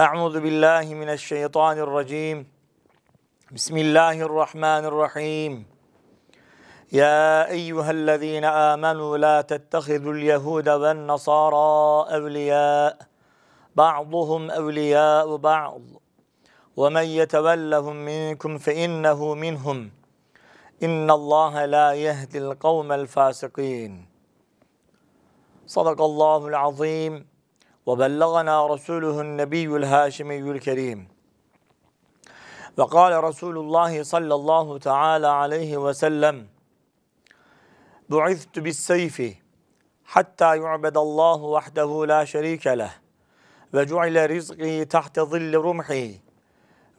أعوذ بالله من الشيطان الرجيم بسم الله الرحمن الرحيم يا أيها الذين آمنوا لا تتخذوا اليهود والنصارى أولياء بعضهم أولياء بعض ومن يتولهم منكم فإنه منهم إن الله لا يهدي القوم الفاسقين صدق الله العظيم وبلغنا رسوله النبي الهاشمي الكريم وقال رسول الله صلى الله تعالى عليه وسلم بعثت بالسيف حتى يعبد الله وحده لا شريك له وجعل رزقي تحت ظل رمحي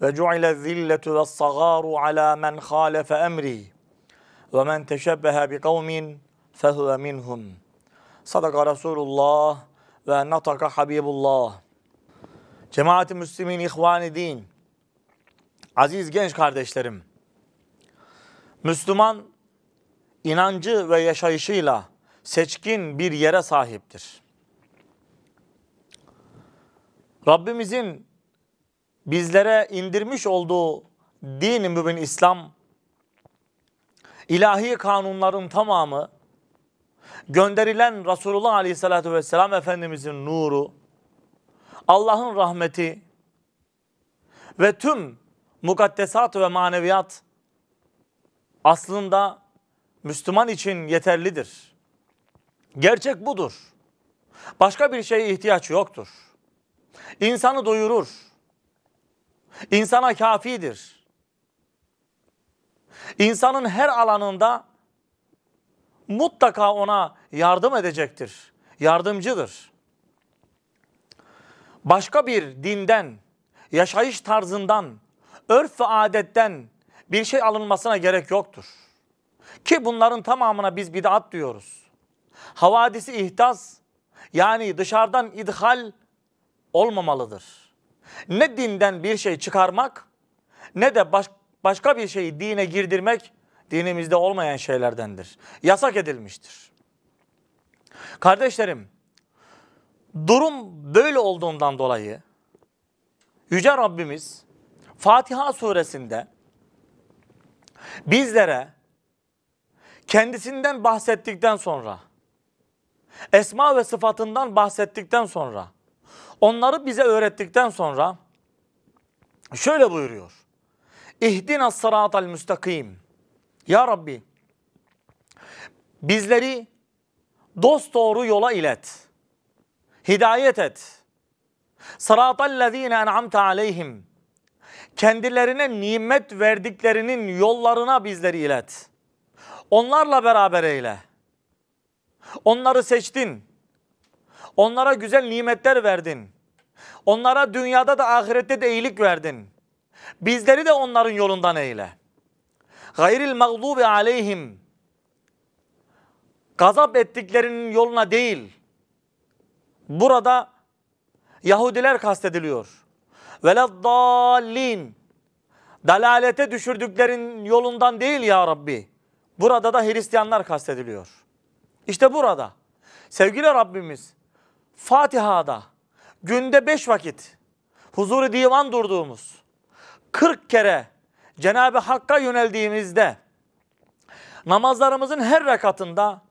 وجعل الذلة والصغار على من خالف أمري ومن تشبه بقوم فهو منهم صدق رسول الله ve nataka Habibullah. Cemaati i Müslümin i̇hvan Din. Aziz genç kardeşlerim. Müslüman inancı ve yaşayışıyla seçkin bir yere sahiptir. Rabbimizin bizlere indirmiş olduğu din-i mübin İslam, ilahi kanunların tamamı gönderilen Resulullah Aleyhisselatü Vesselam Efendimizin nuru, Allah'ın rahmeti ve tüm mukaddesat ve maneviyat aslında Müslüman için yeterlidir. Gerçek budur. Başka bir şeye ihtiyaç yoktur. İnsanı doyurur. İnsana kafidir. İnsanın her alanında mutlaka ona yardım edecektir. Yardımcıdır. Başka bir dinden, yaşayış tarzından, örf ve adetten bir şey alınmasına gerek yoktur. Ki bunların tamamına biz bid'at diyoruz. Havadisi ihtas yani dışarıdan idhal olmamalıdır. Ne dinden bir şey çıkarmak ne de baş, başka bir şeyi dine girdirmek dinimizde olmayan şeylerdendir. Yasak edilmiştir. Kardeşlerim, durum böyle olduğundan dolayı Yüce Rabbimiz Fatiha suresinde bizlere kendisinden bahsettikten sonra esma ve sıfatından bahsettikten sonra onları bize öğrettikten sonra şöyle buyuruyor. İhdin İhdina al müstakim. Ya Rabbi bizleri dost doğru yola ilet. Hidayet et. Sıratallezine en'amte aleyhim. Kendilerine nimet verdiklerinin yollarına bizleri ilet. Onlarla beraber eyle. Onları seçtin. Onlara güzel nimetler verdin. Onlara dünyada da ahirette de iyilik verdin. Bizleri de onların yolundan eyle. Gayril mağdubi aleyhim. Gazap ettiklerinin yoluna değil. Burada Yahudiler kastediliyor. Veleddallin. Dalalete düşürdüklerin yolundan değil ya Rabbi. Burada da Hristiyanlar kastediliyor. İşte burada. Sevgili Rabbimiz Fatiha'da günde beş vakit huzuru divan durduğumuz 40 kere Cenab-ı Hakk'a yöneldiğimizde namazlarımızın her rekatında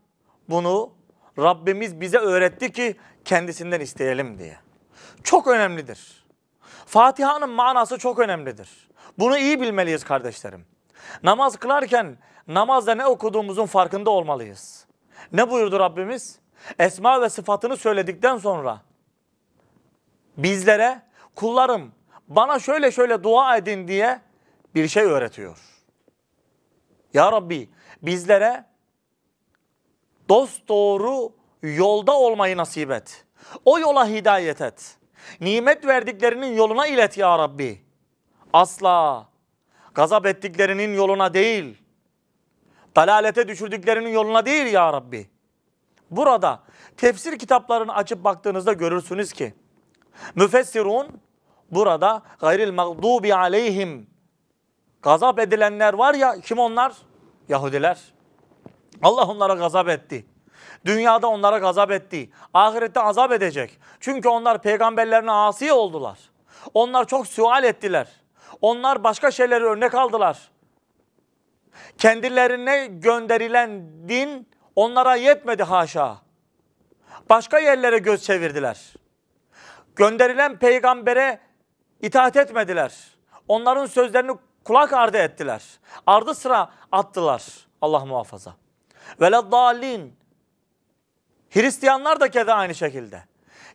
bunu Rabbimiz bize öğretti ki kendisinden isteyelim diye. Çok önemlidir. Fatiha'nın manası çok önemlidir. Bunu iyi bilmeliyiz kardeşlerim. Namaz kılarken namazda ne okuduğumuzun farkında olmalıyız. Ne buyurdu Rabbimiz? Esma ve sıfatını söyledikten sonra bizlere kullarım bana şöyle şöyle dua edin diye bir şey öğretiyor. Ya Rabbi bizlere dost doğru yolda olmayı nasip et. O yola hidayet et. Nimet verdiklerinin yoluna ilet ya Rabbi. Asla gazap ettiklerinin yoluna değil, dalalete düşürdüklerinin yoluna değil ya Rabbi. Burada tefsir kitaplarını açıp baktığınızda görürsünüz ki müfessirun burada gayril mağdubi aleyhim gazap edilenler var ya kim onlar? Yahudiler. Allah onlara gazap etti. Dünyada onlara gazap etti. Ahirette azap edecek. Çünkü onlar peygamberlerine asi oldular. Onlar çok sual ettiler. Onlar başka şeyleri örnek aldılar. Kendilerine gönderilen din onlara yetmedi haşa. Başka yerlere göz çevirdiler. Gönderilen peygambere itaat etmediler. Onların sözlerini kulak ardı ettiler. Ardı sıra attılar. Allah muhafaza. Veleddallin. Hristiyanlar da keza aynı şekilde.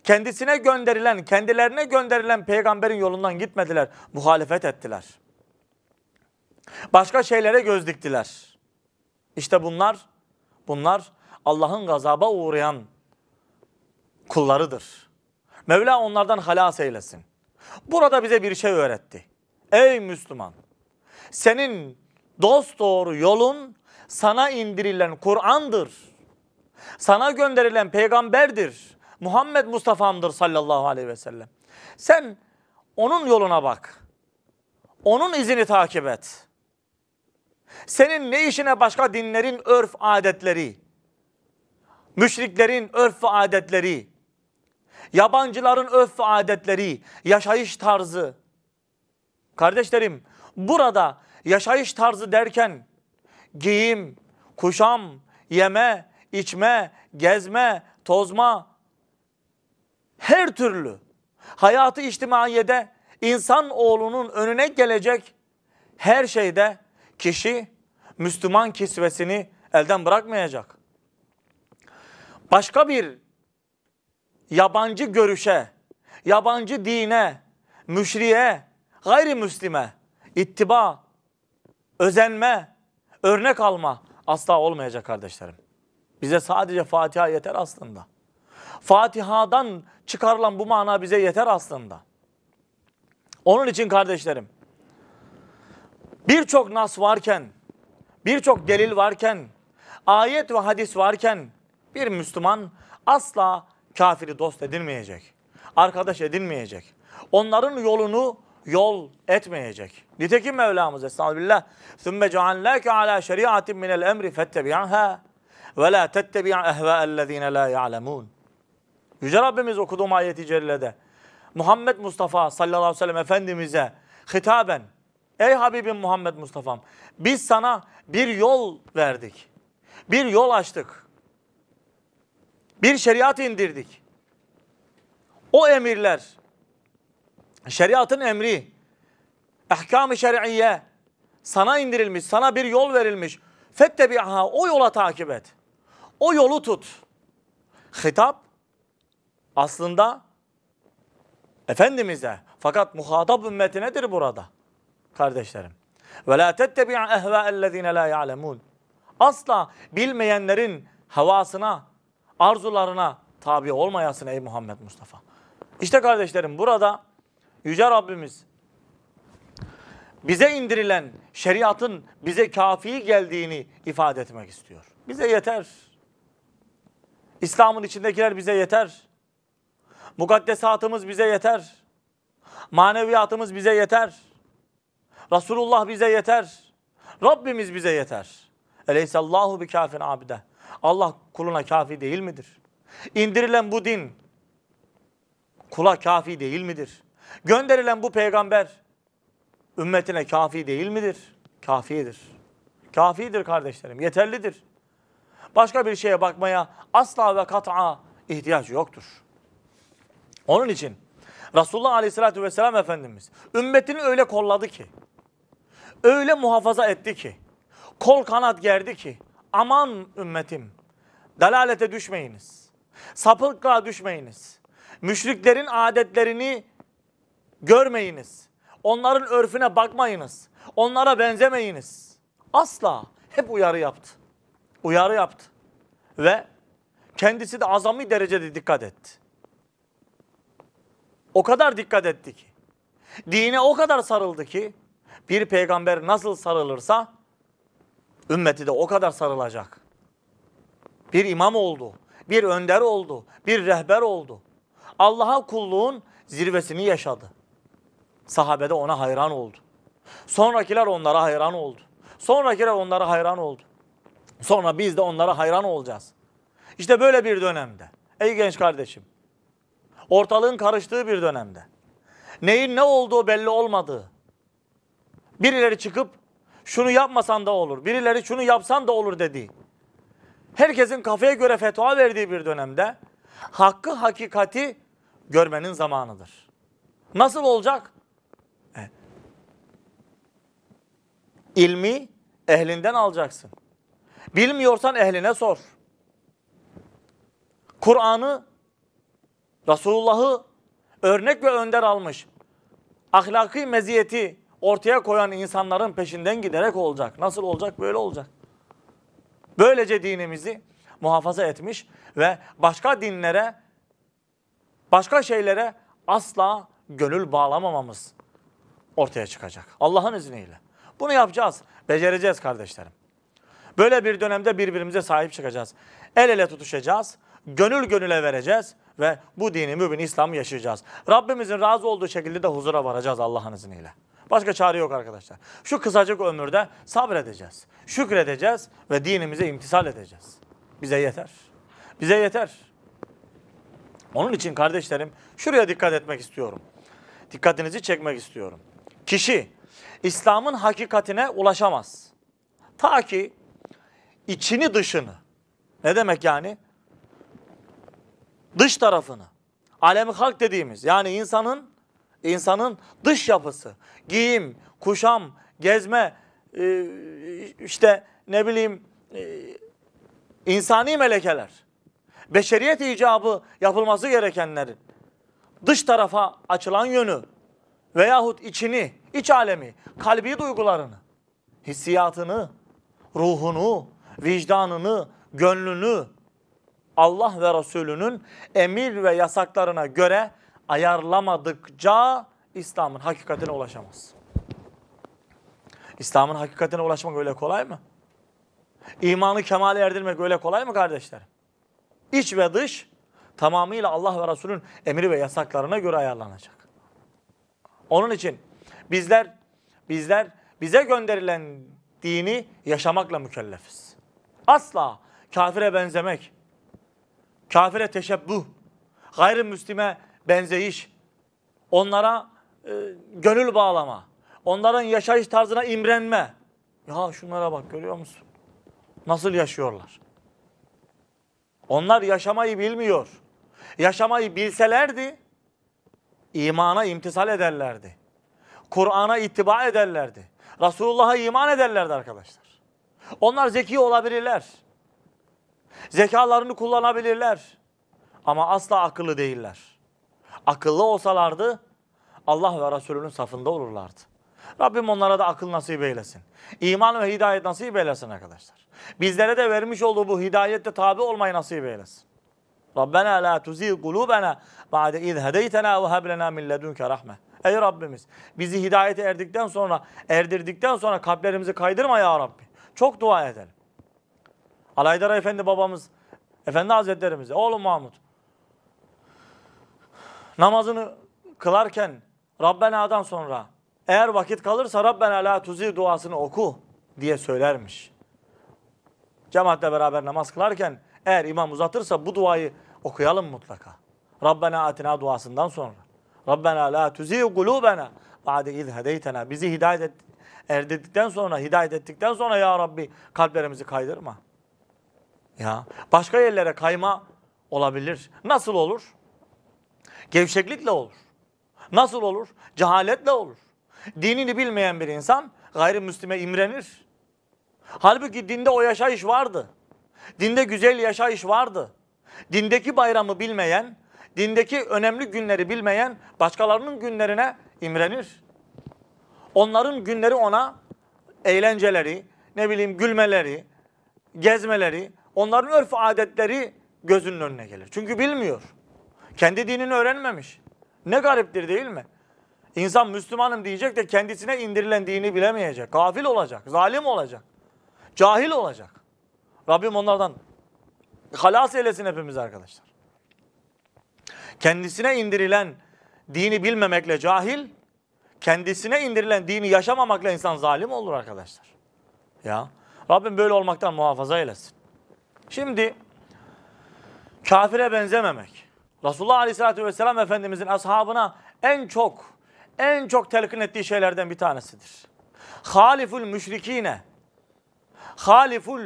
Kendisine gönderilen, kendilerine gönderilen peygamberin yolundan gitmediler. Muhalefet ettiler. Başka şeylere göz diktiler. İşte bunlar, bunlar Allah'ın gazaba uğrayan kullarıdır. Mevla onlardan halas eylesin. Burada bize bir şey öğretti. Ey Müslüman! senin dost doğru yolun sana indirilen Kur'an'dır. Sana gönderilen peygamberdir. Muhammed Mustafa'mdır sallallahu aleyhi ve sellem. Sen onun yoluna bak. Onun izini takip et. Senin ne işine başka dinlerin örf adetleri, müşriklerin örf ve adetleri, yabancıların örf ve adetleri, yaşayış tarzı. Kardeşlerim Burada yaşayış tarzı derken giyim, kuşam, yeme, içme, gezme, tozma her türlü hayatı içtimaiyede insan oğlunun önüne gelecek her şeyde kişi Müslüman kisvesini elden bırakmayacak. Başka bir yabancı görüşe, yabancı dine, müşriye, gayrimüslime ittiba, özenme, örnek alma asla olmayacak kardeşlerim. Bize sadece Fatiha yeter aslında. Fatiha'dan çıkarılan bu mana bize yeter aslında. Onun için kardeşlerim birçok nas varken, birçok delil varken, ayet ve hadis varken bir Müslüman asla kafiri dost edilmeyecek. Arkadaş edilmeyecek. Onların yolunu yol etmeyecek. Nitekim Mevlamız Estağfirullah. ثُمَّ جَعَلْنَاكَ عَلَى شَرِيَةٍ مِنَ الْاَمْرِ فَاتَّبِعَهَا وَلَا تَتَّبِعْ اَهْوَاءَ الَّذ۪ينَ لَا يَعْلَمُونَ Yüce Rabbimiz okuduğum ayeti cellede Muhammed Mustafa sallallahu aleyhi ve sellem Efendimiz'e hitaben Ey Habibim Muhammed Mustafa'm biz sana bir yol verdik. Bir yol açtık. Bir şeriat indirdik. O emirler, şeriatın emri, ehkam-ı şer'iyye sana indirilmiş, sana bir yol verilmiş. Fettebi'ha o yola takip et. O yolu tut. Hitap aslında Efendimiz'e. Fakat muhatap ümmeti nedir burada? Kardeşlerim. Ve la tettebi'a ehve'ellezine la ya'lemun. Asla bilmeyenlerin havasına, arzularına tabi olmayasın ey Muhammed Mustafa. İşte kardeşlerim burada Yüce Rabbimiz bize indirilen şeriatın bize kafi geldiğini ifade etmek istiyor. Bize yeter. İslam'ın içindekiler bize yeter. Mukaddesatımız bize yeter. Maneviyatımız bize yeter. Resulullah bize yeter. Rabbimiz bize yeter. Eleyhisallahu bi kafin abide. Allah kuluna kafi değil midir? İndirilen bu din kula kafi değil midir? Gönderilen bu peygamber ümmetine kafi değil midir? Kafidir. Kafidir kardeşlerim, yeterlidir. Başka bir şeye bakmaya asla ve kat'a ihtiyaç yoktur. Onun için Resulullah Aleyhisselatü Vesselam Efendimiz ümmetini öyle kolladı ki, öyle muhafaza etti ki, kol kanat gerdi ki, aman ümmetim, dalalete düşmeyiniz, sapıklığa düşmeyiniz, müşriklerin adetlerini görmeyiniz. Onların örfüne bakmayınız. Onlara benzemeyiniz. Asla. Hep uyarı yaptı. Uyarı yaptı. Ve kendisi de azami derecede dikkat etti. O kadar dikkat etti ki. Dine o kadar sarıldı ki bir peygamber nasıl sarılırsa ümmeti de o kadar sarılacak. Bir imam oldu, bir önder oldu, bir rehber oldu. Allah'a kulluğun zirvesini yaşadı. Sahabede ona hayran oldu. Sonrakiler onlara hayran oldu. Sonrakiler onlara hayran oldu. Sonra biz de onlara hayran olacağız. İşte böyle bir dönemde. Ey genç kardeşim. Ortalığın karıştığı bir dönemde. Neyin ne olduğu belli olmadığı. Birileri çıkıp şunu yapmasan da olur. Birileri şunu yapsan da olur dedi. Herkesin kafaya göre fetva verdiği bir dönemde hakkı hakikati görmenin zamanıdır. Nasıl olacak? İlmi ehlinden alacaksın. Bilmiyorsan ehline sor. Kur'an'ı, Resulullah'ı örnek ve önder almış, ahlaki meziyeti ortaya koyan insanların peşinden giderek olacak. Nasıl olacak? Böyle olacak. Böylece dinimizi muhafaza etmiş ve başka dinlere, başka şeylere asla gönül bağlamamamız ortaya çıkacak. Allah'ın izniyle. Bunu yapacağız. Becereceğiz kardeşlerim. Böyle bir dönemde birbirimize sahip çıkacağız. El ele tutuşacağız. Gönül gönüle vereceğiz ve bu dini mübin İslam'ı yaşayacağız. Rabbimizin razı olduğu şekilde de huzura varacağız Allah'ın izniyle. Başka çare yok arkadaşlar. Şu kısacık ömürde sabredeceğiz. Şükredeceğiz ve dinimize imtisal edeceğiz. Bize yeter. Bize yeter. Onun için kardeşlerim şuraya dikkat etmek istiyorum. Dikkatinizi çekmek istiyorum. Kişi İslam'ın hakikatine ulaşamaz. Ta ki içini dışını, ne demek yani? Dış tarafını, alemi halk dediğimiz yani insanın insanın dış yapısı, giyim, kuşam, gezme, e, işte ne bileyim e, insani melekeler, beşeriyet icabı yapılması gerekenlerin dış tarafa açılan yönü veyahut içini iç alemi, kalbi duygularını, hissiyatını, ruhunu, vicdanını, gönlünü Allah ve Resulünün emir ve yasaklarına göre ayarlamadıkça İslam'ın hakikatine ulaşamaz. İslam'ın hakikatine ulaşmak öyle kolay mı? İmanı kemale erdirmek öyle kolay mı kardeşlerim? İç ve dış tamamıyla Allah ve Resulün emri ve yasaklarına göre ayarlanacak. Onun için Bizler bizler bize gönderilen dini yaşamakla mükellefiz. Asla kafire benzemek, kafire teşebbüh, gayrimüslime benzeyiş, onlara e, gönül bağlama, onların yaşayış tarzına imrenme. Ya şunlara bak görüyor musun? Nasıl yaşıyorlar? Onlar yaşamayı bilmiyor. Yaşamayı bilselerdi imana imtisal ederlerdi. Kur'an'a itibar ederlerdi. Resulullah'a iman ederlerdi arkadaşlar. Onlar zeki olabilirler. Zekalarını kullanabilirler. Ama asla akıllı değiller. Akıllı olsalardı Allah ve Resulünün safında olurlardı. Rabbim onlara da akıl nasip eylesin. İman ve hidayet nasip eylesin arkadaşlar. Bizlere de vermiş olduğu bu hidayette tabi olmayı nasip eylesin. Rabbena la tuzigh kulubena ba'de iz hedeytena ve heb min ledunke rahme. Ey Rabbimiz bizi hidayete erdikten sonra erdirdikten sonra kalplerimizi kaydırma ya Rabbi. Çok dua edelim. Alaydara Efendi babamız Efendi Hazretlerimize oğlum Mahmut namazını kılarken Rabbena'dan sonra eğer vakit kalırsa Rabbena la tuzir duasını oku diye söylermiş. Cemaatle beraber namaz kılarken eğer imam uzatırsa bu duayı okuyalım mutlaka. Rabbena atina duasından sonra. Rabbena la tuzi kulubena ba'de iz hedeytena. Bizi hidayet et, erdirdikten sonra, hidayet ettikten sonra ya Rabbi kalplerimizi kaydırma. Ya başka yerlere kayma olabilir. Nasıl olur? Gevşeklikle olur. Nasıl olur? Cehaletle olur. Dinini bilmeyen bir insan gayrimüslime imrenir. Halbuki dinde o yaşayış vardı. Dinde güzel yaşayış vardı. Dindeki bayramı bilmeyen, dindeki önemli günleri bilmeyen başkalarının günlerine imrenir. Onların günleri ona eğlenceleri, ne bileyim gülmeleri, gezmeleri, onların örf adetleri gözünün önüne gelir. Çünkü bilmiyor. Kendi dinini öğrenmemiş. Ne gariptir değil mi? İnsan Müslümanım diyecek de kendisine indirilen dini bilemeyecek. Gafil olacak, zalim olacak, cahil olacak. Rabbim onlardan halas eylesin hepimiz arkadaşlar kendisine indirilen dini bilmemekle cahil, kendisine indirilen dini yaşamamakla insan zalim olur arkadaşlar. Ya Rabbim böyle olmaktan muhafaza eylesin. Şimdi kafire benzememek. Resulullah Aleyhisselatü Vesselam Efendimizin ashabına en çok, en çok telkin ettiği şeylerden bir tanesidir. Haliful müşrikine, haliful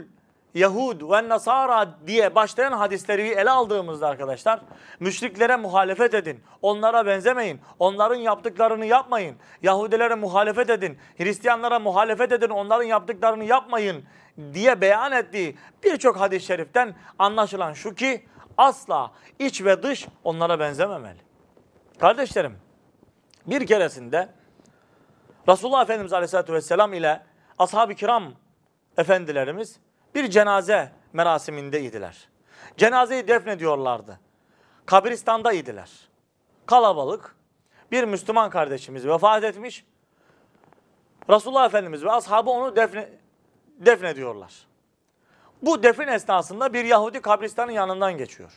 Yahud ve Nasara diye başlayan hadisleri ele aldığımızda arkadaşlar müşriklere muhalefet edin. Onlara benzemeyin. Onların yaptıklarını yapmayın. Yahudilere muhalefet edin. Hristiyanlara muhalefet edin. Onların yaptıklarını yapmayın diye beyan ettiği birçok hadis-i şeriften anlaşılan şu ki asla iç ve dış onlara benzememeli. Kardeşlerim bir keresinde Resulullah Efendimiz Aleyhisselatü Vesselam ile ashab-ı kiram efendilerimiz bir cenaze merasimindeydiler. Cenazeyi defnediyorlardı. Kabristandaydılar. Kalabalık bir Müslüman kardeşimiz vefat etmiş. Resulullah Efendimiz ve ashabı onu defne, defnediyorlar. Bu defin esnasında bir Yahudi kabristanın yanından geçiyor.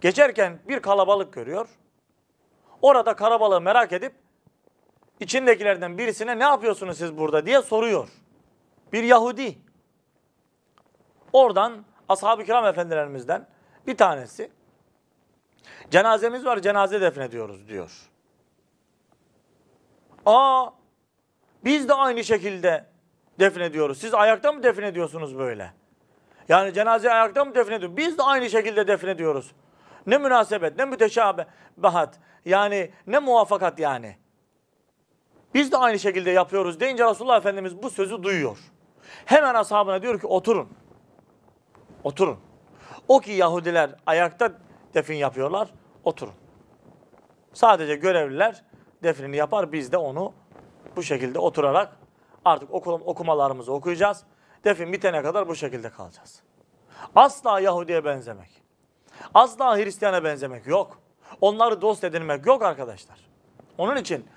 Geçerken bir kalabalık görüyor. Orada kalabalığı merak edip içindekilerden birisine ne yapıyorsunuz siz burada diye soruyor. Bir Yahudi. Oradan ashab-ı kiram efendilerimizden bir tanesi cenazemiz var cenaze defnediyoruz diyor. Aa biz de aynı şekilde defnediyoruz. Siz ayakta mı defnediyorsunuz böyle? Yani cenaze ayakta mı defnediyor? Biz de aynı şekilde defnediyoruz. Ne münasebet, ne müteşabahat. Yani ne muvafakat yani. Biz de aynı şekilde yapıyoruz deyince Resulullah Efendimiz bu sözü duyuyor. Hemen ashabına diyor ki oturun. Oturun. O ki Yahudiler ayakta defin yapıyorlar. Oturun. Sadece görevliler definini yapar. Biz de onu bu şekilde oturarak artık okulum, okumalarımızı okuyacağız. Defin bitene kadar bu şekilde kalacağız. Asla Yahudi'ye benzemek. Asla Hristiyan'a benzemek yok. Onları dost edinmek yok arkadaşlar. Onun için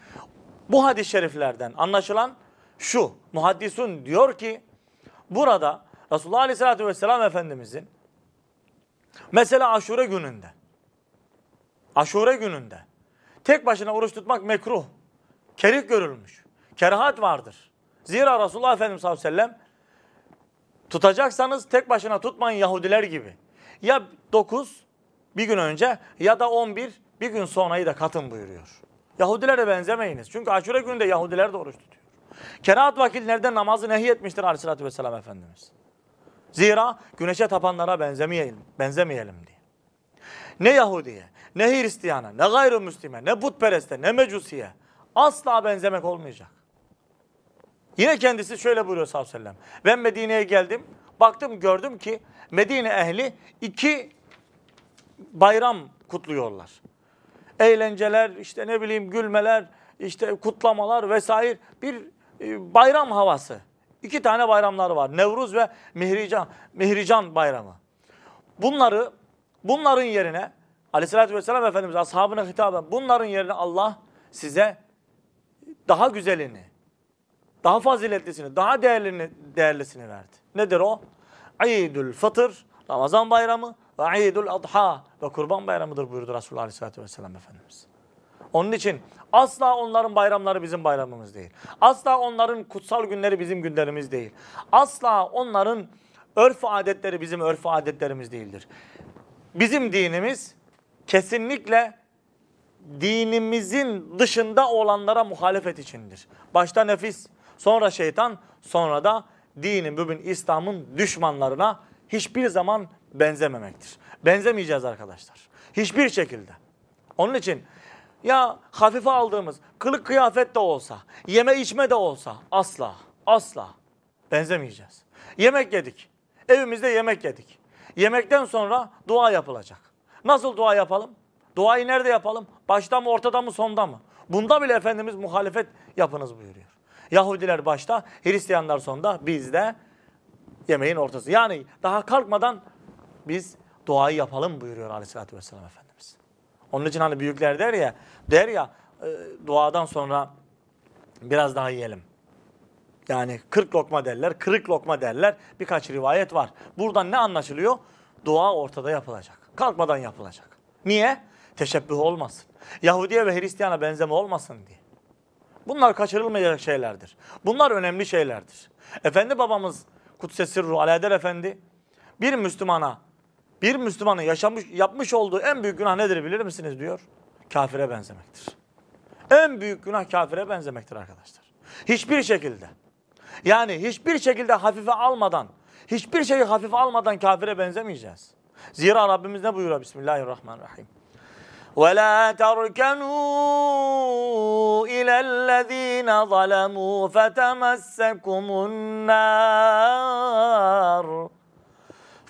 bu hadis-i şeriflerden anlaşılan şu. Muhaddisun diyor ki burada Resulullah Aleyhisselatü Vesselam Efendimizin mesela aşure gününde aşure gününde tek başına oruç tutmak mekruh. Kerih görülmüş. Kerahat vardır. Zira Resulullah Efendimiz sallallahu aleyhi tutacaksanız tek başına tutmayın Yahudiler gibi. Ya 9 bir gün önce ya da 11 bir gün sonrayı da katın buyuruyor. Yahudilere benzemeyiniz. Çünkü aşure gününde Yahudiler de oruç tutuyor. Kerahat vakitlerden namazı nehyetmiştir Aleyhisselatü vesselam Efendimiz. Zira güneşe tapanlara benzemeyelim, benzemeyelim diye. Ne Yahudiye, ne Hristiyana, ne gayrimüslime, ne putpereste, ne mecusiye asla benzemek olmayacak. Yine kendisi şöyle buyuruyor sallallahu aleyhi ve sellem. Ben Medine'ye geldim, baktım gördüm ki Medine ehli iki bayram kutluyorlar. Eğlenceler, işte ne bileyim gülmeler, işte kutlamalar vesaire bir e, bayram havası. İki tane bayramlar var. Nevruz ve Mihrican, Mihrican bayramı. Bunları bunların yerine Aleyhisselatü vesselam Efendimiz ashabına hitaben bunların yerine Allah size daha güzelini, daha faziletlisini, daha değerlini, değerlisini verdi. Nedir o? İdül Fıtır, Ramazan bayramı ve İdül Adha ve kurban bayramıdır buyurdu Resulullah Aleyhisselatü vesselam Efendimiz. Onun için Asla onların bayramları bizim bayramımız değil. Asla onların kutsal günleri bizim günlerimiz değil. Asla onların örf adetleri bizim örf adetlerimiz değildir. Bizim dinimiz kesinlikle dinimizin dışında olanlara muhalefet içindir. Başta nefis, sonra şeytan, sonra da dinin, bugün İslam'ın düşmanlarına hiçbir zaman benzememektir. Benzemeyeceğiz arkadaşlar. Hiçbir şekilde. Onun için ya hafife aldığımız kılık kıyafet de olsa, yeme içme de olsa asla asla benzemeyeceğiz. Yemek yedik. Evimizde yemek yedik. Yemekten sonra dua yapılacak. Nasıl dua yapalım? Duayı nerede yapalım? Başta mı, ortada mı, sonda mı? Bunda bile Efendimiz muhalefet yapınız buyuruyor. Yahudiler başta, Hristiyanlar sonda, biz de yemeğin ortası. Yani daha kalkmadan biz duayı yapalım buyuruyor Aleyhisselatü vesselam Efendimiz. Onun için hani büyükler der ya, der ya e, duadan sonra biraz daha yiyelim. Yani kırk lokma derler, kırık lokma derler. Birkaç rivayet var. Buradan ne anlaşılıyor? Dua ortada yapılacak. Kalkmadan yapılacak. Niye? Teşebbüh olmasın. Yahudiye ve Hristiyana benzeme olmasın diye. Bunlar kaçırılmayacak şeylerdir. Bunlar önemli şeylerdir. Efendi babamız Kutsesir Ruh Efendi bir Müslümana bir Müslümanın yaşamış, yapmış olduğu en büyük günah nedir bilir misiniz diyor. Kafire benzemektir. En büyük günah kafire benzemektir arkadaşlar. Hiçbir şekilde. Yani hiçbir şekilde hafife almadan, hiçbir şeyi hafife almadan kafire benzemeyeceğiz. Zira Rabbimiz ne buyuruyor? Bismillahirrahmanirrahim. ولا تركنوا إلى الذين ظلموا فتمسكم النار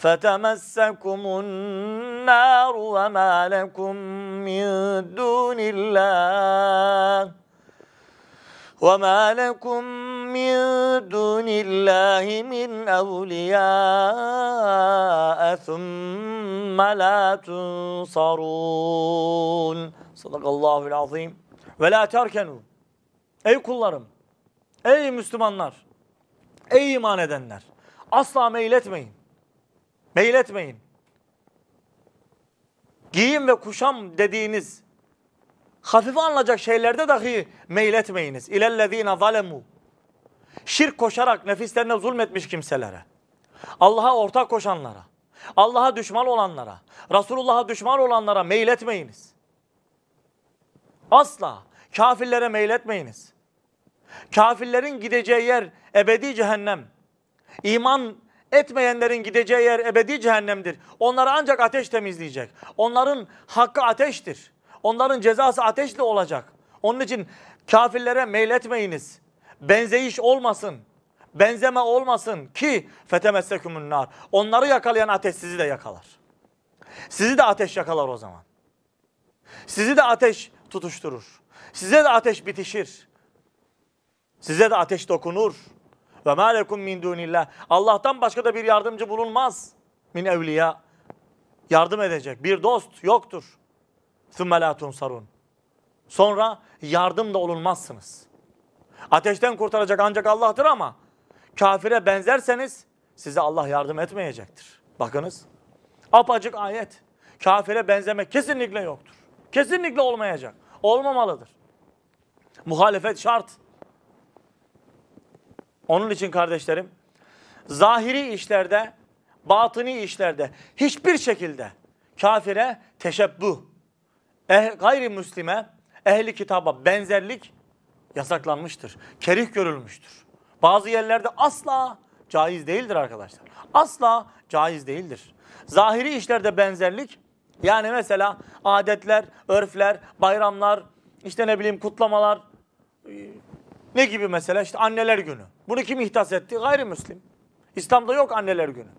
فَتَمَسَّكُمُ النار وما لكم من دون الله وما لكم من دون الله من أولياء ثم لا تُنصَرُونَ Sadakallahu الله العظيم ولا تركنوا. Ey kullarım, ey Müslümanlar, ey iman edenler. Asla meyletmeyin. Meyletmeyin. Giyim ve kuşam dediğiniz hafife alınacak şeylerde dahi meyletmeyiniz. İlellezine zalemu. Şirk koşarak nefislerine zulmetmiş kimselere. Allah'a ortak koşanlara. Allah'a düşman olanlara. Resulullah'a düşman olanlara meyletmeyiniz. Asla kafirlere meyletmeyiniz. Kafirlerin gideceği yer ebedi cehennem. İman Etmeyenlerin gideceği yer ebedi cehennemdir. Onları ancak ateş temizleyecek. Onların hakkı ateştir. Onların cezası ateşle olacak. Onun için kafirlere meyletmeyiniz. Benzeyiş olmasın. Benzeme olmasın ki fetemessekümün nar. Onları yakalayan ateş sizi de yakalar. Sizi de ateş yakalar o zaman. Sizi de ateş tutuşturur. Size de ateş bitişir. Size de ateş dokunur. Ve ma lekum min dunillah. Allah'tan başka da bir yardımcı bulunmaz. Min evliya. Yardım edecek bir dost yoktur. Sümme la tunsarun. Sonra yardım da olunmazsınız. Ateşten kurtaracak ancak Allah'tır ama kafire benzerseniz size Allah yardım etmeyecektir. Bakınız. Apacık ayet. Kafire benzemek kesinlikle yoktur. Kesinlikle olmayacak. Olmamalıdır. Muhalefet şart. Onun için kardeşlerim zahiri işlerde, batini işlerde hiçbir şekilde kafire teşebbü, eh, gayrimüslime, ehli kitaba benzerlik yasaklanmıştır. Kerih görülmüştür. Bazı yerlerde asla caiz değildir arkadaşlar. Asla caiz değildir. Zahiri işlerde benzerlik yani mesela adetler, örfler, bayramlar, işte ne bileyim kutlamalar, ne gibi mesela? İşte anneler günü. Bunu kim ihdas etti? Gayrimüslim. İslam'da yok anneler günü.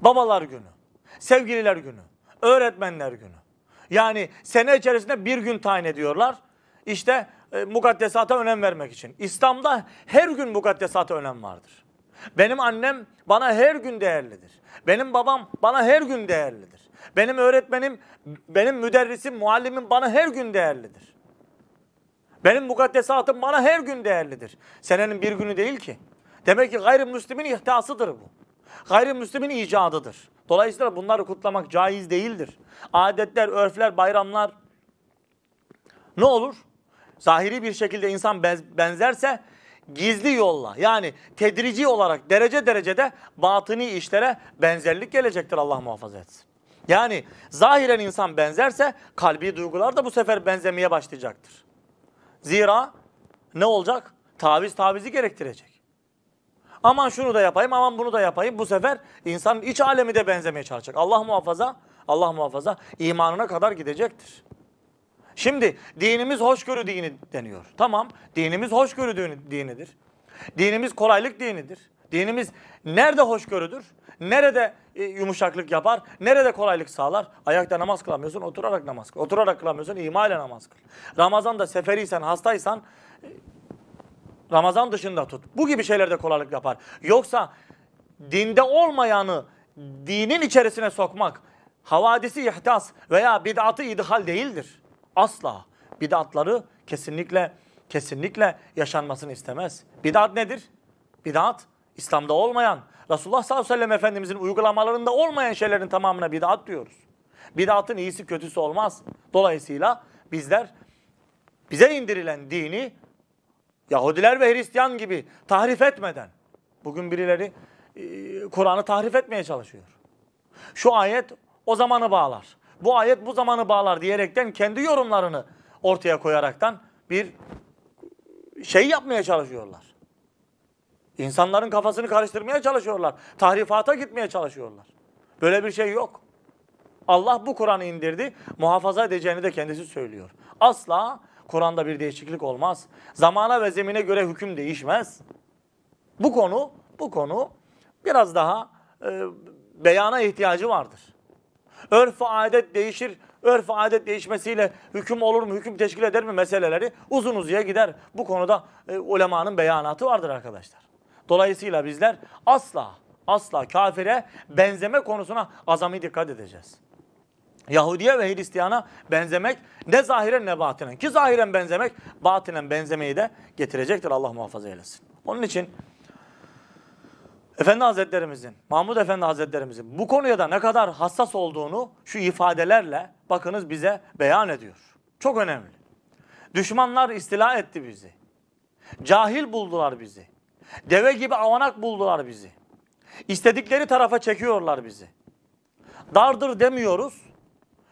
Babalar günü. Sevgililer günü. Öğretmenler günü. Yani sene içerisinde bir gün tayin ediyorlar. İşte e, mukaddesata önem vermek için. İslam'da her gün mukaddesata önem vardır. Benim annem bana her gün değerlidir. Benim babam bana her gün değerlidir. Benim öğretmenim, benim müderrisim, muallimim bana her gün değerlidir. Benim mukaddesatım bana her gün değerlidir. Senenin bir günü değil ki. Demek ki gayrimüslimin ihtasıdır bu. Gayrimüslimin icadıdır. Dolayısıyla bunları kutlamak caiz değildir. Adetler, örfler, bayramlar ne olur? Zahiri bir şekilde insan benzerse gizli yolla yani tedrici olarak derece derecede batıni işlere benzerlik gelecektir Allah muhafaza etsin. Yani zahiren insan benzerse kalbi duygular da bu sefer benzemeye başlayacaktır. Zira ne olacak? Taviz tavizi gerektirecek. Aman şunu da yapayım, aman bunu da yapayım. Bu sefer insanın iç alemi de benzemeye çalışacak. Allah muhafaza, Allah muhafaza imanına kadar gidecektir. Şimdi dinimiz hoşgörü dini deniyor. Tamam, dinimiz hoşgörü dinidir. Dinimiz kolaylık dinidir. Dinimiz nerede hoşgörüdür? Nerede e, yumuşaklık yapar. Nerede kolaylık sağlar? Ayakta namaz kılamıyorsun, oturarak namaz kıl. Oturarak kılamıyorsun, ima namaz kıl. Ramazan'da seferiysen, hastaysan e, Ramazan dışında tut. Bu gibi şeylerde kolaylık yapar. Yoksa dinde olmayanı dinin içerisine sokmak havadisi ihtas veya bid'atı idhal değildir. Asla. Bid'atları kesinlikle kesinlikle yaşanmasını istemez. Bid'at nedir? Bid'at İslam'da olmayan, Resulullah sallallahu aleyhi ve sellem Efendimizin uygulamalarında olmayan şeylerin tamamına bid'at diyoruz. Bid'atın iyisi kötüsü olmaz. Dolayısıyla bizler bize indirilen dini Yahudiler ve Hristiyan gibi tahrif etmeden, bugün birileri e, Kur'an'ı tahrif etmeye çalışıyor. Şu ayet o zamanı bağlar. Bu ayet bu zamanı bağlar diyerekten kendi yorumlarını ortaya koyaraktan bir şey yapmaya çalışıyorlar. İnsanların kafasını karıştırmaya çalışıyorlar. Tahrifata gitmeye çalışıyorlar. Böyle bir şey yok. Allah bu Kur'an'ı indirdi. Muhafaza edeceğini de kendisi söylüyor. Asla Kur'an'da bir değişiklik olmaz. Zamana ve zemine göre hüküm değişmez. Bu konu bu konu biraz daha e, beyana ihtiyacı vardır. Örf ve adet değişir. Örf ve adet değişmesiyle hüküm olur mu, hüküm teşkil eder mi meseleleri uzun uzuya gider. Bu konuda e, ulemanın beyanatı vardır arkadaşlar. Dolayısıyla bizler asla asla kafire benzeme konusuna azami dikkat edeceğiz. Yahudiye ve Hristiyana benzemek ne zahiren ne batinen. Ki zahiren benzemek batinen benzemeyi de getirecektir Allah muhafaza eylesin. Onun için Efendi Hazretlerimizin, Mahmud Efendi Hazretlerimizin bu konuya da ne kadar hassas olduğunu şu ifadelerle bakınız bize beyan ediyor. Çok önemli. Düşmanlar istila etti bizi. Cahil buldular bizi. Deve gibi avanak buldular bizi. İstedikleri tarafa çekiyorlar bizi. Dardır demiyoruz.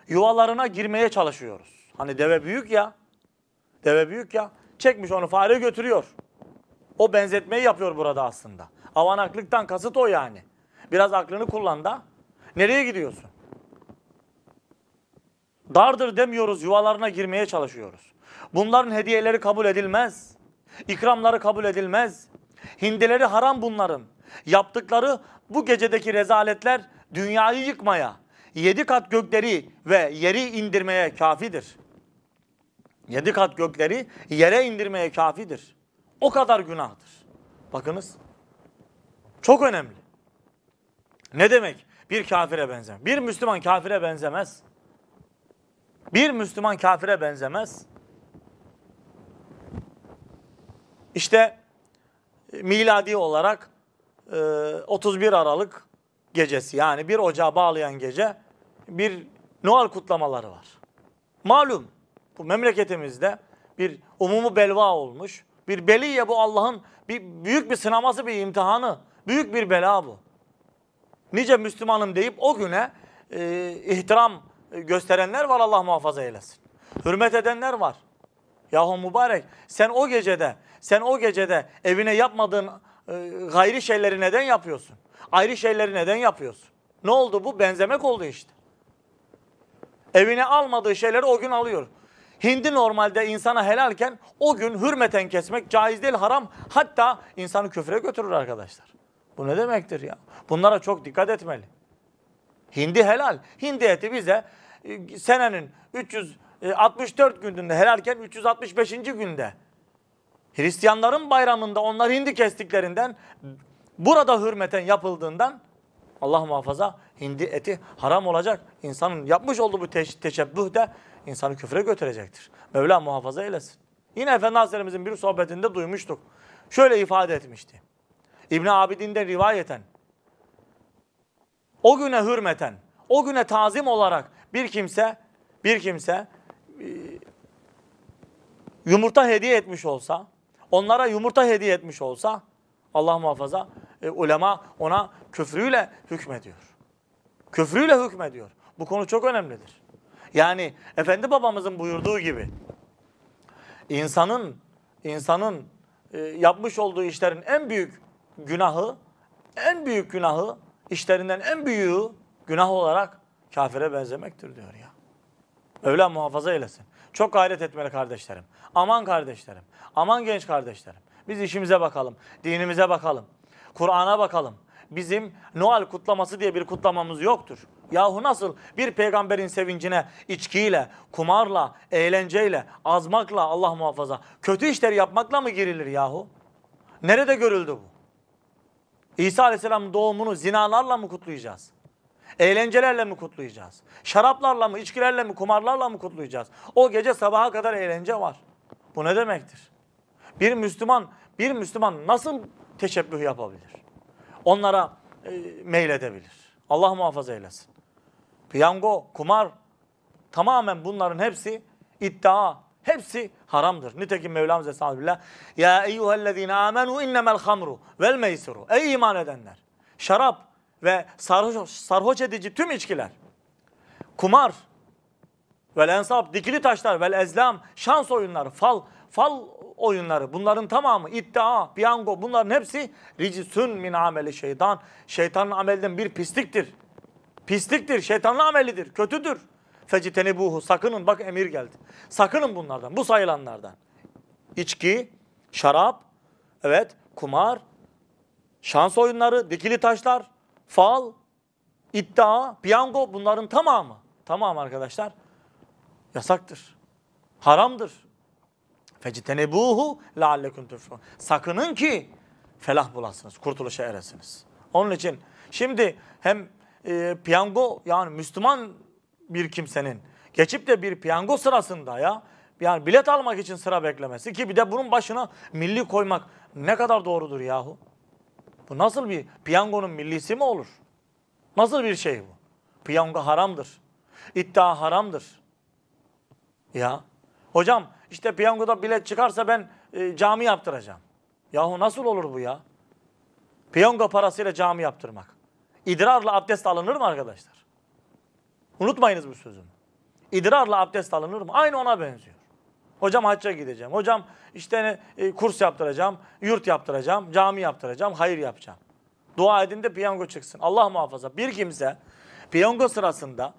Yuvalarına girmeye çalışıyoruz. Hani deve büyük ya. Deve büyük ya. Çekmiş onu fare götürüyor. O benzetmeyi yapıyor burada aslında. Avanaklıktan kasıt o yani. Biraz aklını kullan da. Nereye gidiyorsun? Dardır demiyoruz yuvalarına girmeye çalışıyoruz. Bunların hediyeleri kabul edilmez. İkramları kabul edilmez. Hindileri haram bunların. Yaptıkları bu gecedeki rezaletler dünyayı yıkmaya, yedi kat gökleri ve yeri indirmeye kafidir. Yedi kat gökleri yere indirmeye kafidir. O kadar günahdır. Bakınız. Çok önemli. Ne demek? Bir kafire benzem. Bir Müslüman kafire benzemez. Bir Müslüman kafire benzemez. İşte miladi olarak 31 e, Aralık gecesi yani 1 Ocağı bağlayan gece bir Noel kutlamaları var. Malum bu memleketimizde bir umumu belva olmuş. Bir beliye bu Allah'ın bir büyük bir sınaması, bir imtihanı. Büyük bir bela bu. Nice Müslümanım deyip o güne e, ihtiram gösterenler var Allah muhafaza eylesin. Hürmet edenler var. Yahu mübarek sen o gecede sen o gecede evine yapmadığın e, gayri şeyleri neden yapıyorsun? Ayrı şeyleri neden yapıyorsun? Ne oldu bu? Benzemek oldu işte. Evine almadığı şeyleri o gün alıyor. Hindi normalde insana helalken o gün hürmeten kesmek caiz değil haram. Hatta insanı küfre götürür arkadaşlar. Bu ne demektir ya? Bunlara çok dikkat etmeli. Hindi helal. Hindi eti bize e, senenin 364 e, gününde helalken 365. günde Hristiyanların bayramında onlar hindi kestiklerinden burada hürmeten yapıldığından Allah muhafaza hindi eti haram olacak. İnsanın yapmış olduğu bu te teşebbüh de insanı küfre götürecektir. Mevla muhafaza eylesin. Yine Efendimiz'in bir sohbetinde duymuştuk. Şöyle ifade etmişti. İbn Abidin'de rivayeten o güne hürmeten, o güne tazim olarak bir kimse bir kimse e, yumurta hediye etmiş olsa onlara yumurta hediye etmiş olsa Allah muhafaza e, ulema ona küfrüyle hükmediyor. Küfrüyle hükmediyor. Bu konu çok önemlidir. Yani Efendi babamızın buyurduğu gibi insanın insanın e, yapmış olduğu işlerin en büyük günahı en büyük günahı işlerinden en büyüğü günah olarak kafire benzemektir diyor ya. Öyle muhafaza eylesin. Çok gayret etmeli kardeşlerim. Aman kardeşlerim, aman genç kardeşlerim. Biz işimize bakalım, dinimize bakalım, Kur'an'a bakalım. Bizim Noel kutlaması diye bir kutlamamız yoktur. Yahu nasıl bir peygamberin sevincine içkiyle, kumarla, eğlenceyle, azmakla Allah muhafaza kötü işler yapmakla mı girilir yahu? Nerede görüldü bu? İsa Aleyhisselam'ın doğumunu zinalarla mı kutlayacağız? Eğlencelerle mi kutlayacağız? Şaraplarla mı, içkilerle mi, kumarlarla mı kutlayacağız? O gece sabaha kadar eğlence var. Bu ne demektir? Bir Müslüman, bir Müslüman nasıl teşebbüh yapabilir? Onlara e, meyledebilir. Allah muhafaza eylesin. Piyango, kumar tamamen bunların hepsi iddia, hepsi haramdır. Nitekim Mevlamız Estağfirullah Ya eyyühellezine amenu innemel hamru vel meysiru. Ey iman edenler! Şarap ve sarhoş, sarhoş edici tüm içkiler, kumar, Vel ensab, dikili taşlar, vel ezlam, şans oyunları, fal, fal oyunları bunların tamamı iddia, piyango bunların hepsi ricüsün min ameli şeytan. Şeytanın amelinden bir pisliktir. Pisliktir, şeytanın amelidir, kötüdür. Feciteni buhu sakının bak emir geldi. Sakının bunlardan, bu sayılanlardan. İçki, şarap, evet, kumar, şans oyunları, dikili taşlar, fal, iddia, piyango bunların tamamı. Tamam arkadaşlar. Yasaktır. Haramdır. Fecitenebuhu leallekum tuflihun. Sakının ki felah bulasınız, kurtuluşa eresiniz. Onun için şimdi hem e, piyango yani Müslüman bir kimsenin geçip de bir piyango sırasında ya yani bilet almak için sıra beklemesi ki bir de bunun başına milli koymak ne kadar doğrudur yahu? Bu nasıl bir piyangonun millisi mi olur? Nasıl bir şey bu? Piyango haramdır. İddia haramdır. Ya hocam işte piyangoda bilet çıkarsa ben e, cami yaptıracağım. Yahu nasıl olur bu ya? Piyango parasıyla cami yaptırmak. İdrarla abdest alınır mı arkadaşlar? Unutmayınız bu sözümü. İdrarla abdest alınır mı? Aynı ona benziyor. Hocam hacca gideceğim. Hocam işte e, kurs yaptıracağım, yurt yaptıracağım, cami yaptıracağım, hayır yapacağım. Dua edin de piyango çıksın. Allah muhafaza. Bir kimse piyango sırasında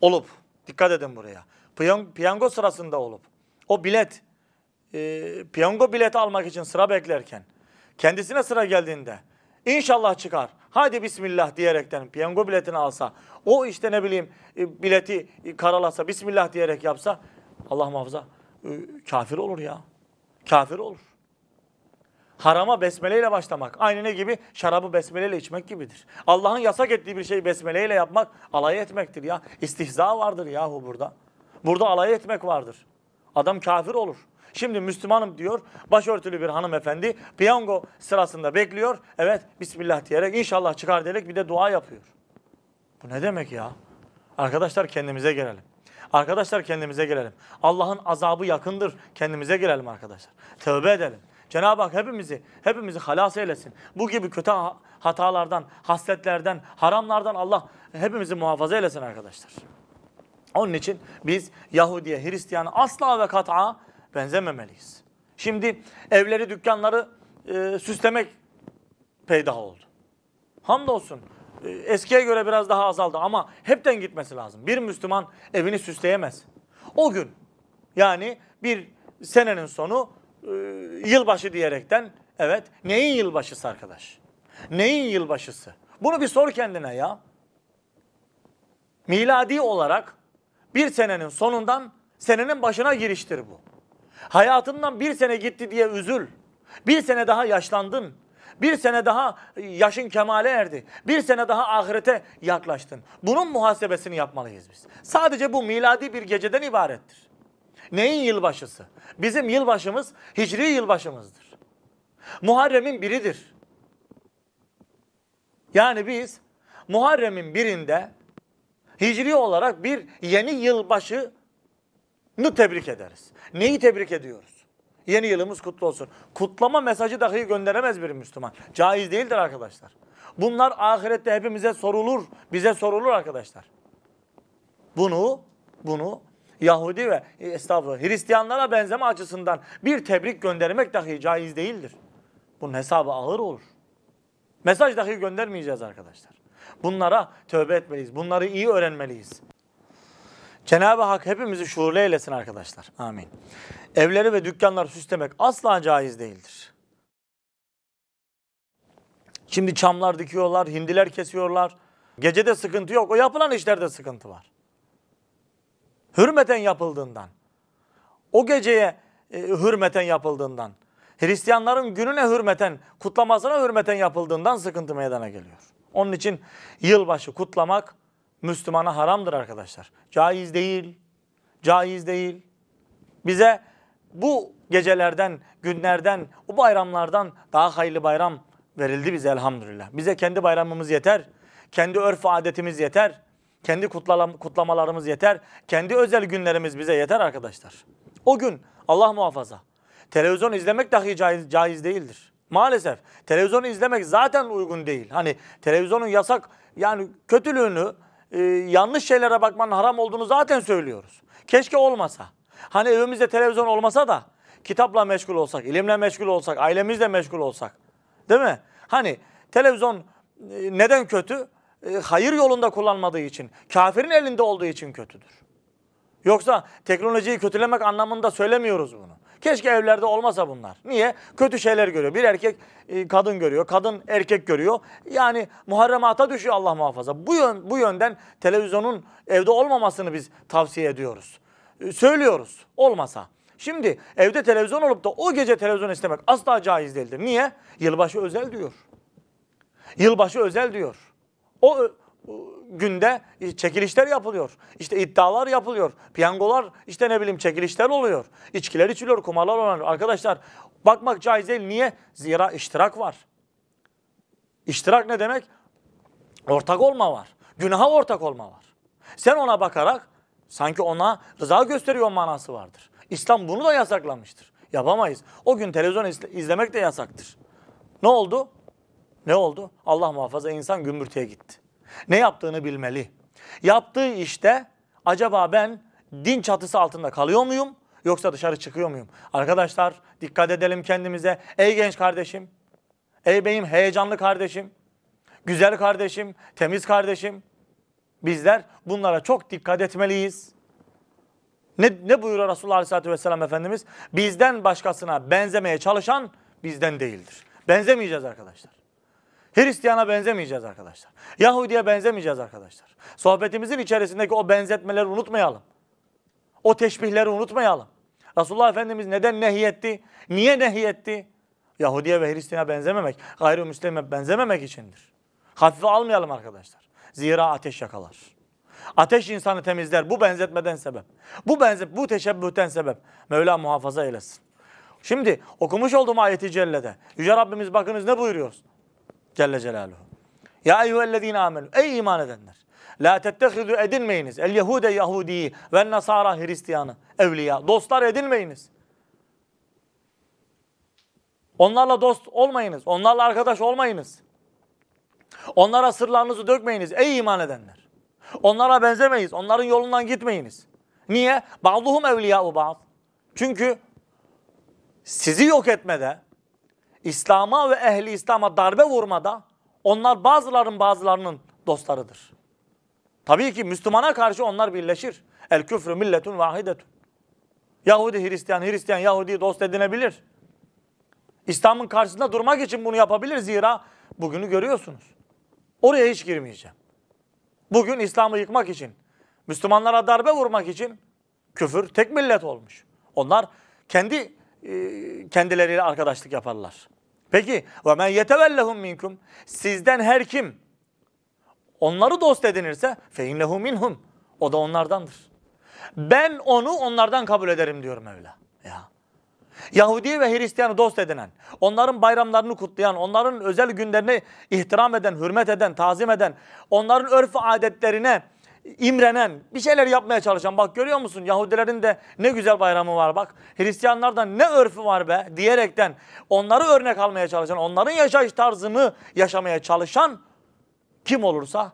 olup, dikkat edin buraya piyango sırasında olup o bilet e, piyango bileti almak için sıra beklerken kendisine sıra geldiğinde inşallah çıkar hadi bismillah diyerekten piyango biletini alsa o işte ne bileyim e, bileti e, karalasa bismillah diyerek yapsa Allah muhafaza e, kafir olur ya. Kafir olur. Harama besmeleyle başlamak aynı ne gibi şarabı besmeleyle içmek gibidir. Allah'ın yasak ettiği bir şeyi besmeleyle yapmak alay etmektir ya. İstihza vardır yahu burada. Burada alay etmek vardır. Adam kafir olur. Şimdi Müslümanım diyor. Başörtülü bir hanımefendi piyango sırasında bekliyor. Evet Bismillah diyerek inşallah çıkar diyerek bir de dua yapıyor. Bu ne demek ya? Arkadaşlar kendimize gelelim. Arkadaşlar kendimize gelelim. Allah'ın azabı yakındır. Kendimize gelelim arkadaşlar. Tövbe edelim. Cenab-ı Hak hepimizi, hepimizi halas eylesin. Bu gibi kötü hatalardan, hasletlerden, haramlardan Allah hepimizi muhafaza eylesin arkadaşlar. Onun için biz Yahudi'ye, Hristiyan'a asla ve kat'a benzememeliyiz. Şimdi evleri, dükkanları e, süslemek peyda oldu. Hamdolsun e, eskiye göre biraz daha azaldı ama hepten gitmesi lazım. Bir Müslüman evini süsleyemez. O gün yani bir senenin sonu e, yılbaşı diyerekten evet neyin yılbaşısı arkadaş? Neyin yılbaşısı? Bunu bir sor kendine ya. Miladi olarak bir senenin sonundan senenin başına giriştir bu. Hayatından bir sene gitti diye üzül. Bir sene daha yaşlandın. Bir sene daha yaşın kemale erdi. Bir sene daha ahirete yaklaştın. Bunun muhasebesini yapmalıyız biz. Sadece bu miladi bir geceden ibarettir. Neyin yılbaşısı? Bizim yılbaşımız hicri yılbaşımızdır. Muharrem'in biridir. Yani biz Muharrem'in birinde hicri olarak bir yeni yılbaşını tebrik ederiz. Neyi tebrik ediyoruz? Yeni yılımız kutlu olsun. Kutlama mesajı dahi gönderemez bir Müslüman. Caiz değildir arkadaşlar. Bunlar ahirette hepimize sorulur. Bize sorulur arkadaşlar. Bunu, bunu Yahudi ve e, estağfurullah Hristiyanlara benzeme açısından bir tebrik göndermek dahi caiz değildir. Bunun hesabı ağır olur. Mesaj dahi göndermeyeceğiz arkadaşlar. Bunlara tövbe etmeliyiz. Bunları iyi öğrenmeliyiz. Cenab-ı Hak hepimizi şuurlu eylesin arkadaşlar. Amin. Evleri ve dükkanları süslemek asla caiz değildir. Şimdi çamlar dikiyorlar, hindiler kesiyorlar. Gecede sıkıntı yok. O yapılan işlerde sıkıntı var. Hürmeten yapıldığından. O geceye e, hürmeten yapıldığından. Hristiyanların gününe hürmeten, kutlamasına hürmeten yapıldığından sıkıntı meydana geliyor. Onun için yılbaşı kutlamak Müslümana haramdır arkadaşlar. Caiz değil. Caiz değil. Bize bu gecelerden, günlerden, bu bayramlardan daha hayırlı bayram verildi bize elhamdülillah. Bize kendi bayramımız yeter. Kendi örf adetimiz yeter. Kendi kutlamalarımız yeter. Kendi özel günlerimiz bize yeter arkadaşlar. O gün Allah muhafaza. Televizyon izlemek dahi caiz, caiz değildir. Maalesef televizyonu izlemek zaten uygun değil. Hani televizyonun yasak yani kötülüğünü e, yanlış şeylere bakmanın haram olduğunu zaten söylüyoruz. Keşke olmasa. Hani evimizde televizyon olmasa da kitapla meşgul olsak, ilimle meşgul olsak, ailemizle meşgul olsak. Değil mi? Hani televizyon e, neden kötü? E, hayır yolunda kullanmadığı için, kafirin elinde olduğu için kötüdür. Yoksa teknolojiyi kötülemek anlamında söylemiyoruz bunu. Keşke evlerde olmasa bunlar. Niye? Kötü şeyler görüyor. Bir erkek e, kadın görüyor, kadın erkek görüyor. Yani muharremata düşüyor Allah muhafaza. Bu, yön, bu yönden televizyonun evde olmamasını biz tavsiye ediyoruz. E, söylüyoruz olmasa. Şimdi evde televizyon olup da o gece televizyon istemek asla caiz değildir. Niye? Yılbaşı özel diyor. Yılbaşı özel diyor. O günde e, çekilişler yapılıyor. İşte iddialar yapılıyor. Piyangolar işte ne bileyim çekilişler oluyor. İçkiler içiliyor, kumarlar oynanıyor. Arkadaşlar bakmak caiz değil. Niye? Zira iştirak var. İştirak ne demek? Ortak olma var. Günaha ortak olma var. Sen ona bakarak sanki ona rıza gösteriyor manası vardır. İslam bunu da yasaklamıştır. Yapamayız. O gün televizyon izlemek de yasaktır. Ne oldu? Ne oldu? Allah muhafaza insan gümbürtüye gitti. Ne yaptığını bilmeli. Yaptığı işte acaba ben din çatısı altında kalıyor muyum yoksa dışarı çıkıyor muyum? Arkadaşlar dikkat edelim kendimize. Ey genç kardeşim, ey benim heyecanlı kardeşim, güzel kardeşim, temiz kardeşim. Bizler bunlara çok dikkat etmeliyiz. Ne, ne buyuruyor Resulullah Aleyhisselatü Vesselam Efendimiz? Bizden başkasına benzemeye çalışan bizden değildir. Benzemeyeceğiz arkadaşlar. Hristiyana benzemeyeceğiz arkadaşlar. Yahudi'ye benzemeyeceğiz arkadaşlar. Sohbetimizin içerisindeki o benzetmeleri unutmayalım. O teşbihleri unutmayalım. Resulullah Efendimiz neden nehyetti? Niye nehyetti? Yahudi'ye ve Hristiyan'a benzememek, gayrimüslime benzememek içindir. Hafife almayalım arkadaşlar. Zira ateş yakalar. Ateş insanı temizler bu benzetmeden sebep. Bu benzet bu teşebbühten sebep. Mevla muhafaza eylesin. Şimdi okumuş olduğum ayeti cellede Yüce Rabbimiz bakınız ne buyuruyor? Celle Celaluhu. Ya eyyühellezine amenu. Ey iman edenler. La tettehidu edinmeyiniz. El Yehude Yahudi ve Nasara Hristiyanı. Evliya. Dostlar edinmeyiniz. Onlarla dost olmayınız. Onlarla arkadaş olmayınız. Onlara sırlarınızı dökmeyiniz. Ey iman edenler. Onlara benzemeyiz. Onların yolundan gitmeyiniz. Niye? Ba'duhum evliya'u ba'd. Çünkü sizi yok etmede, İslam'a ve ehli İslam'a darbe vurmada onlar bazıların bazılarının dostlarıdır. Tabii ki Müslümana karşı onlar birleşir. El küfrü milletun vahidetun. Yahudi Hristiyan, Hristiyan Yahudi dost edinebilir. İslam'ın karşısında durmak için bunu yapabilir zira bugünü görüyorsunuz. Oraya hiç girmeyeceğim. Bugün İslam'ı yıkmak için, Müslümanlara darbe vurmak için küfür tek millet olmuş. Onlar kendi e, kendileriyle arkadaşlık yaparlar. Peki ve men yetevellehum minkum sizden her kim onları dost edinirse feinlehu minhum o da onlardandır. Ben onu onlardan kabul ederim diyorum Mevla. Ya. Yahudi ve Hristiyanı dost edinen, onların bayramlarını kutlayan, onların özel günlerini ihtiram eden, hürmet eden, tazim eden, onların örf adetlerine imrenen, bir şeyler yapmaya çalışan. Bak görüyor musun Yahudilerin de ne güzel bayramı var bak. Hristiyanlardan ne örfü var be diyerekten onları örnek almaya çalışan, onların yaşayış tarzını yaşamaya çalışan kim olursa,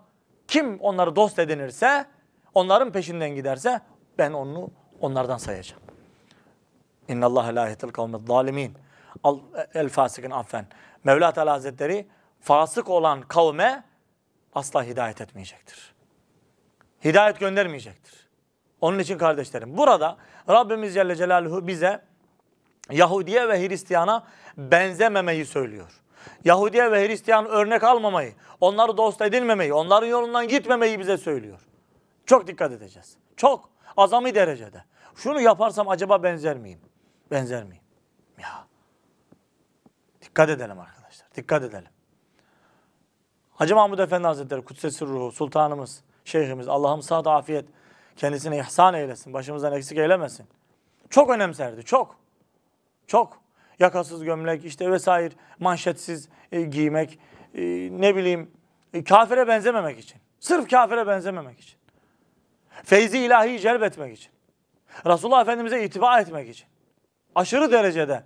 kim onları dost edinirse, onların peşinden giderse ben onu onlardan sayacağım. İnna Allah la yehdil kavmi zalimin. El fasikin affen. Mevla Teala Hazretleri fasık olan kavme asla hidayet etmeyecektir hidayet göndermeyecektir. Onun için kardeşlerim burada Rabbimiz Celle Celaluhu bize Yahudiye ve Hristiyana benzememeyi söylüyor. Yahudiye ve Hristiyan örnek almamayı, onları dost edinmemeyi, onların yolundan gitmemeyi bize söylüyor. Çok dikkat edeceğiz. Çok azami derecede. Şunu yaparsam acaba benzer miyim? Benzer miyim? Ya. Dikkat edelim arkadaşlar. Dikkat edelim. Hacı Mahmud Efendi Hazretleri Kutsesi Ruhu Sultanımız şeyhimiz. Allah'ım sağda afiyet kendisine ihsan eylesin. Başımızdan eksik eylemesin. Çok önemserdi. Çok. Çok. Yakasız gömlek işte vesaire manşetsiz e, giymek e, ne bileyim e, kafire benzememek için. Sırf kafire benzememek için. Feyzi ilahi celbetmek için. Resulullah Efendimiz'e itibar etmek için. Aşırı derecede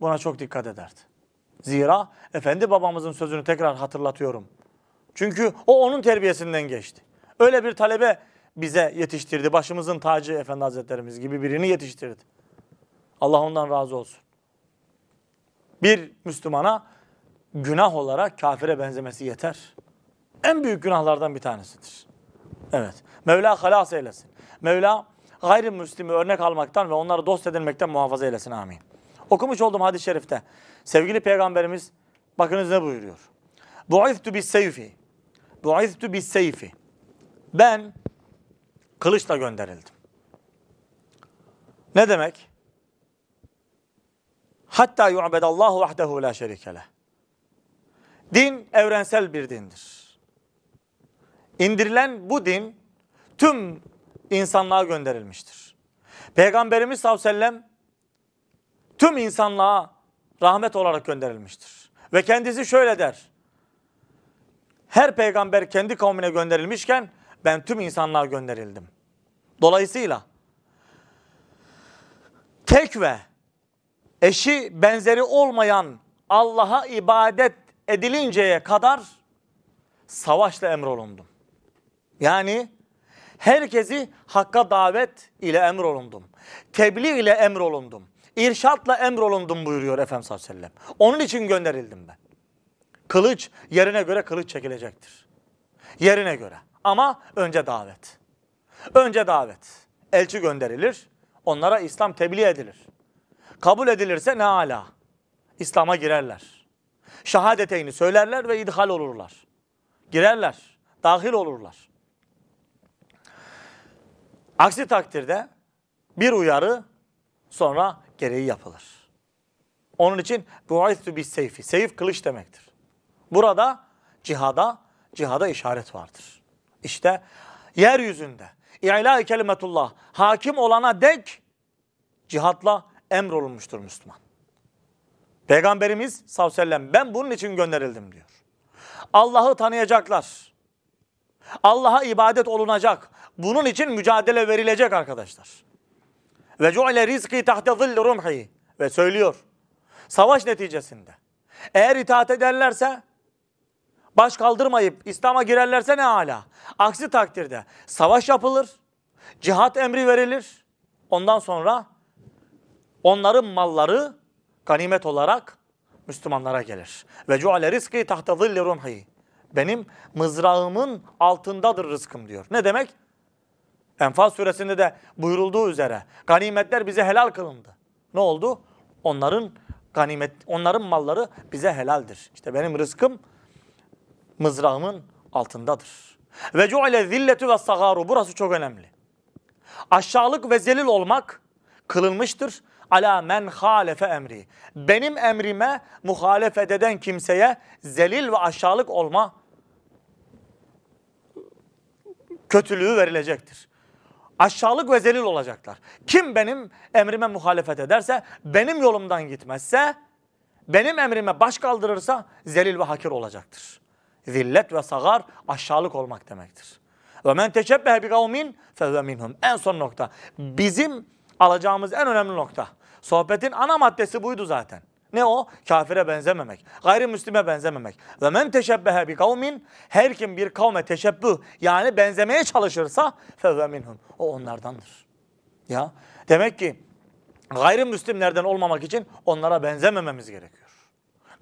buna çok dikkat ederdi. Zira Efendi babamızın sözünü tekrar hatırlatıyorum. Çünkü o onun terbiyesinden geçti. Öyle bir talebe bize yetiştirdi. Başımızın tacı Efendi Hazretlerimiz gibi birini yetiştirdi. Allah ondan razı olsun. Bir Müslümana günah olarak kafire benzemesi yeter. En büyük günahlardan bir tanesidir. Evet. Mevla halas eylesin. Mevla gayrimüslimi örnek almaktan ve onları dost edinmekten muhafaza eylesin. Amin. Okumuş olduğum hadis-i şerifte sevgili peygamberimiz bakınız ne buyuruyor? Bu'iftu bis seyfi. Bu'iftu bis seyfi. Ben kılıçla gönderildim. Ne demek? Hatta yu'bedallahu vahdehu la şerikele. Din evrensel bir dindir. İndirilen bu din tüm insanlığa gönderilmiştir. Peygamberimiz sallallahu aleyhi ve sellem tüm insanlığa rahmet olarak gönderilmiştir. Ve kendisi şöyle der. Her peygamber kendi kavmine gönderilmişken ben tüm insanlar gönderildim. Dolayısıyla tek ve eşi benzeri olmayan Allah'a ibadet edilinceye kadar savaşla emrolundum. Yani herkesi hakka davet ile emrolundum. Tebliğ ile emrolundum. İrşatla emrolundum buyuruyor Efendimiz sallallahu aleyhi ve sellem. Onun için gönderildim ben. Kılıç yerine göre kılıç çekilecektir. Yerine göre. Ama önce davet. Önce davet. Elçi gönderilir. Onlara İslam tebliğ edilir. Kabul edilirse ne ala. İslam'a girerler. Şehadeteyni söylerler ve idhal olurlar. Girerler. Dahil olurlar. Aksi takdirde bir uyarı sonra gereği yapılır. Onun için bu'aytü bis seyfi. Seyf kılıç demektir. Burada cihada, cihada işaret vardır. İşte yeryüzünde İ'la kelimetullah hakim olana dek cihatla emrolunmuştur Müslüman. Peygamberimiz sallallahu aleyhi ve sellem ben bunun için gönderildim diyor. Allah'ı tanıyacaklar. Allah'a ibadet olunacak. Bunun için mücadele verilecek arkadaşlar. Ve cu'ile rizki tahte zilli rumhi. Ve söylüyor. Savaş neticesinde. Eğer itaat ederlerse baş kaldırmayıp İslam'a girerlerse ne hala. Aksi takdirde savaş yapılır, cihat emri verilir. Ondan sonra onların malları ganimet olarak Müslümanlara gelir. Ve cuale rizki tahta zilli rumhi. Benim mızrağımın altındadır rızkım diyor. Ne demek? Enfal suresinde de buyurulduğu üzere ganimetler bize helal kılındı. Ne oldu? Onların ganimet, onların malları bize helaldir. İşte benim rızkım mızrağımın altındadır. Ve cu'ile zilletü ve sagaru. Burası çok önemli. Aşağılık ve zelil olmak kılınmıştır. Ala men halefe emri. Benim emrime muhalefet eden kimseye zelil ve aşağılık olma kötülüğü verilecektir. Aşağılık ve zelil olacaklar. Kim benim emrime muhalefet ederse, benim yolumdan gitmezse, benim emrime baş kaldırırsa zelil ve hakir olacaktır. Zillet ve sagar aşağılık olmak demektir. Ve men teşebbehe bi kavmin fezve minhum. En son nokta. Bizim alacağımız en önemli nokta. Sohbetin ana maddesi buydu zaten. Ne o? Kafire benzememek. Gayrimüslime benzememek. Ve men teşebbehe bi kavmin her kim bir kavme teşebbüh yani benzemeye çalışırsa fezve minhum. O onlardandır. Ya demek ki gayrimüslimlerden olmamak için onlara benzemememiz gerekiyor.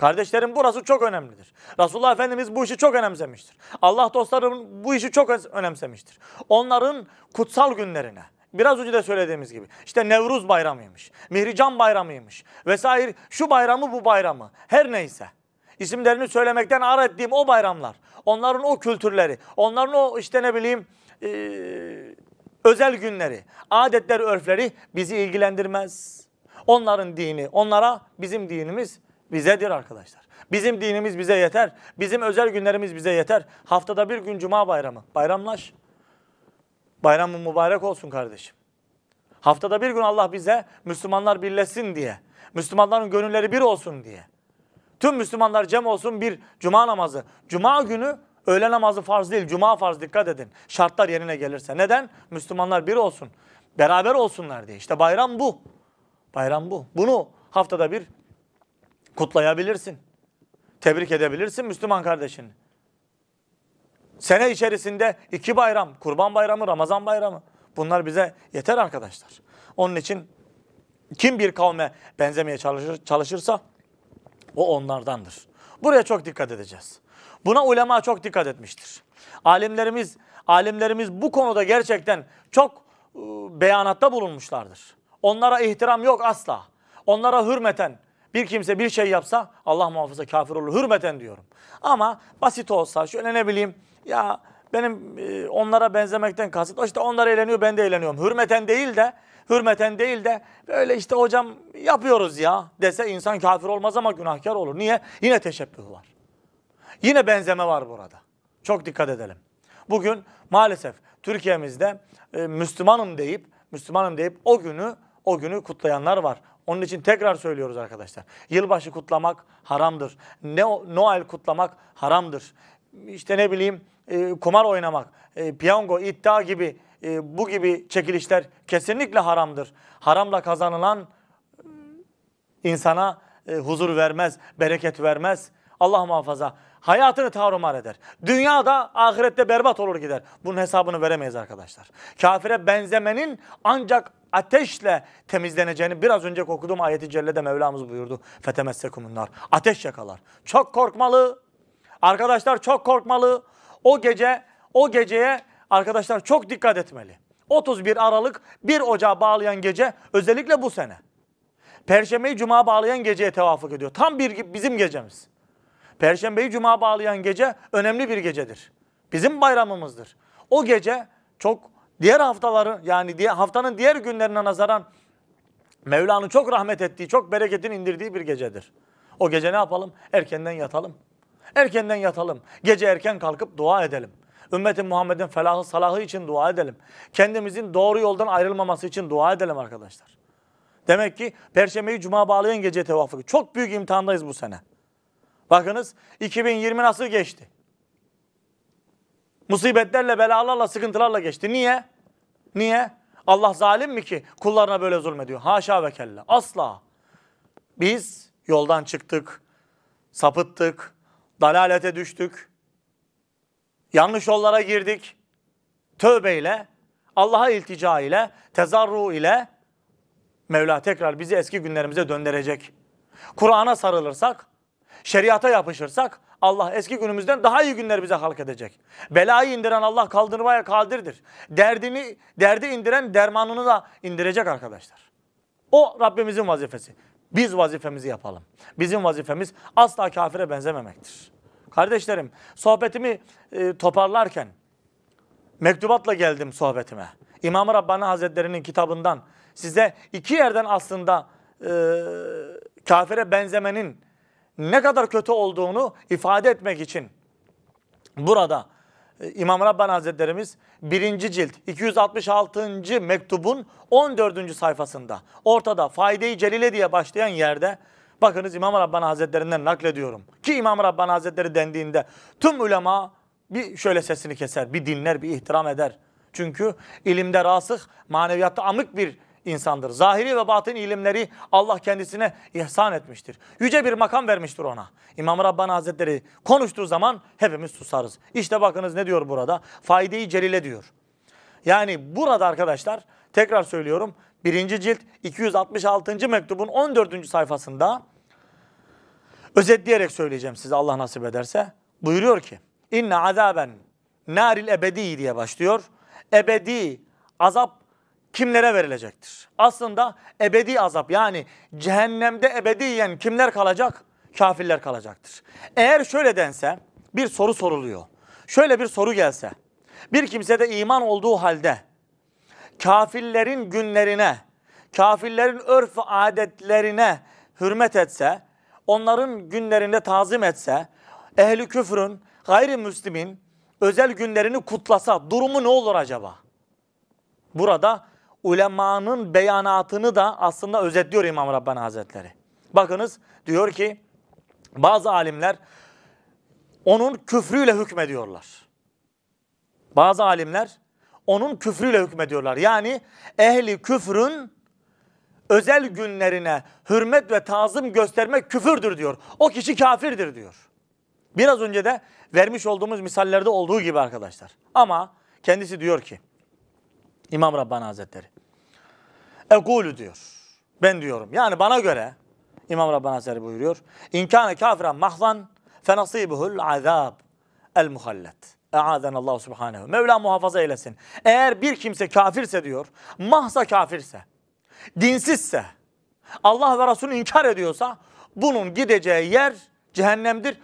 Kardeşlerim burası çok önemlidir. Resulullah Efendimiz bu işi çok önemsemiştir. Allah dostlarım bu işi çok önemsemiştir. Onların kutsal günlerine, biraz önce de söylediğimiz gibi. işte Nevruz bayramıymış, Mihrican bayramıymış vesaire şu bayramı bu bayramı her neyse. isimlerini söylemekten ara ettiğim o bayramlar, onların o kültürleri, onların o işte ne bileyim e, özel günleri, adetleri, örfleri bizi ilgilendirmez. Onların dini, onlara bizim dinimiz bize diyor arkadaşlar. Bizim dinimiz bize yeter. Bizim özel günlerimiz bize yeter. Haftada bir gün cuma bayramı. Bayramlaş. Bayramın mübarek olsun kardeşim. Haftada bir gün Allah bize Müslümanlar birleşsin diye. Müslümanların gönülleri bir olsun diye. Tüm Müslümanlar cem olsun bir cuma namazı. Cuma günü öğle namazı farz değil. Cuma farz dikkat edin. Şartlar yerine gelirse. Neden? Müslümanlar bir olsun. Beraber olsunlar diye. İşte bayram bu. Bayram bu. Bunu haftada bir kutlayabilirsin. Tebrik edebilirsin Müslüman kardeşini. Sene içerisinde iki bayram, Kurban Bayramı, Ramazan Bayramı. Bunlar bize yeter arkadaşlar. Onun için kim bir kavme benzemeye çalışır, çalışırsa o onlardandır. Buraya çok dikkat edeceğiz. Buna ulema çok dikkat etmiştir. Alimlerimiz alimlerimiz bu konuda gerçekten çok e, beyanatta bulunmuşlardır. Onlara ihtiram yok asla. Onlara hürmeten, bir kimse bir şey yapsa Allah muhafaza kafir olur. Hürmeten diyorum. Ama basit olsa şöyle ne bileyim ya benim e, onlara benzemekten kasıt o işte onlar eğleniyor ben de eğleniyorum. Hürmeten değil de hürmeten değil de böyle işte hocam yapıyoruz ya dese insan kafir olmaz ama günahkar olur. Niye? Yine teşebbüh var. Yine benzeme var burada. Çok dikkat edelim. Bugün maalesef Türkiye'mizde e, Müslümanım deyip Müslümanım deyip o günü o günü kutlayanlar var. Onun için tekrar söylüyoruz arkadaşlar. Yılbaşı kutlamak haramdır. Ne Noel kutlamak haramdır. İşte ne bileyim e, kumar oynamak, e, piyango, iddia gibi e, bu gibi çekilişler kesinlikle haramdır. Haramla kazanılan e, insana e, huzur vermez, bereket vermez. Allah muhafaza hayatını tarumar eder. Dünyada ahirette berbat olur gider. Bunun hesabını veremeyiz arkadaşlar. Kafire benzemenin ancak ateşle temizleneceğini biraz önce okuduğum ayeti cellede Mevlamız buyurdu. Fetemessekumunlar. Ateş yakalar. Çok korkmalı. Arkadaşlar çok korkmalı. O gece o geceye arkadaşlar çok dikkat etmeli. 31 Aralık 1 Ocağı bağlayan gece özellikle bu sene. Perşembeyi Cuma bağlayan geceye tevafuk ediyor. Tam bir bizim gecemiz. Perşembeyi Cuma bağlayan gece önemli bir gecedir. Bizim bayramımızdır. O gece çok diğer haftaları yani diye, haftanın diğer günlerine nazaran Mevla'nın çok rahmet ettiği, çok bereketin indirdiği bir gecedir. O gece ne yapalım? Erkenden yatalım. Erkenden yatalım. Gece erken kalkıp dua edelim. Ümmetin Muhammed'in felahı salahı için dua edelim. Kendimizin doğru yoldan ayrılmaması için dua edelim arkadaşlar. Demek ki Perşembeyi Cuma bağlayan gece tevafuk. Çok büyük imtihandayız bu sene. Bakınız 2020 nasıl geçti? Musibetlerle, belalarla, sıkıntılarla geçti. Niye? Niye? Allah zalim mi ki kullarına böyle zulmediyor? Haşa ve kella. Asla. Biz yoldan çıktık, sapıttık, dalalete düştük, yanlış yollara girdik. Tövbeyle, Allah'a iltica ile, tezarru ile Mevla tekrar bizi eski günlerimize döndürecek. Kur'an'a sarılırsak, şeriata yapışırsak Allah eski günümüzden daha iyi günler bize halk edecek. Belayı indiren Allah kaldırmaya kadirdir. Derdini, derdi indiren dermanını da indirecek arkadaşlar. O Rabbimizin vazifesi. Biz vazifemizi yapalım. Bizim vazifemiz asla kafire benzememektir. Kardeşlerim sohbetimi e, toparlarken mektubatla geldim sohbetime. İmam-ı Rabbani Hazretleri'nin kitabından size iki yerden aslında e, kafire benzemenin ne kadar kötü olduğunu ifade etmek için burada e, İmam Rabbani Hazretlerimiz birinci cilt 266. mektubun 14. sayfasında ortada faydeyi celile diye başlayan yerde bakınız İmam Rabbani Hazretlerinden naklediyorum. Ki İmam Rabbani Hazretleri dendiğinde tüm ulema bir şöyle sesini keser, bir dinler, bir ihtiram eder. Çünkü ilimde rasık, maneviyatta amık bir insandır. Zahiri ve batın ilimleri Allah kendisine ihsan etmiştir. Yüce bir makam vermiştir ona. İmam Rabbani Hazretleri konuştuğu zaman hepimiz susarız. İşte bakınız ne diyor burada? Faideyi celile diyor. Yani burada arkadaşlar tekrar söylüyorum. Birinci cilt 266. mektubun 14. sayfasında özetleyerek söyleyeceğim size Allah nasip ederse. Buyuruyor ki İnne azaben naril ebedi diye başlıyor. Ebedi azap kimlere verilecektir? Aslında ebedi azap yani cehennemde ebediyen kimler kalacak? Kafirler kalacaktır. Eğer şöyle dense bir soru soruluyor. Şöyle bir soru gelse bir kimse de iman olduğu halde kafirlerin günlerine, kafirlerin örf adetlerine hürmet etse, onların günlerinde tazim etse, ehli küfrün, gayrimüslimin özel günlerini kutlasa durumu ne olur acaba? Burada ulemanın beyanatını da aslında özetliyor İmam Rabbani Hazretleri. Bakınız diyor ki bazı alimler onun küfrüyle hükmediyorlar. Bazı alimler onun küfrüyle hükmediyorlar. Yani ehli küfrün özel günlerine hürmet ve tazım göstermek küfürdür diyor. O kişi kafirdir diyor. Biraz önce de vermiş olduğumuz misallerde olduğu gibi arkadaşlar. Ama kendisi diyor ki İmam Rabbani Hazretleri. Egulü diyor. Ben diyorum. Yani bana göre İmam Rabbani Hazretleri buyuruyor. İnkâne kafiren mahzan fenasibuhul azab el muhallet. Eazen Allah Subhanahu. Mevla muhafaza eylesin. Eğer bir kimse kafirse diyor, mahsa kafirse, dinsizse, Allah ve Resulü inkar ediyorsa bunun gideceği yer cehennemdir.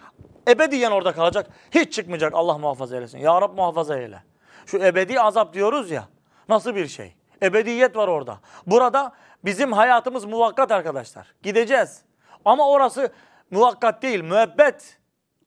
Ebediyen orada kalacak. Hiç çıkmayacak Allah muhafaza eylesin. Ya Rab muhafaza eyle. Şu ebedi azap diyoruz ya. Nasıl bir şey? Ebediyet var orada. Burada bizim hayatımız muvakkat arkadaşlar. Gideceğiz. Ama orası muvakkat değil, müebbet.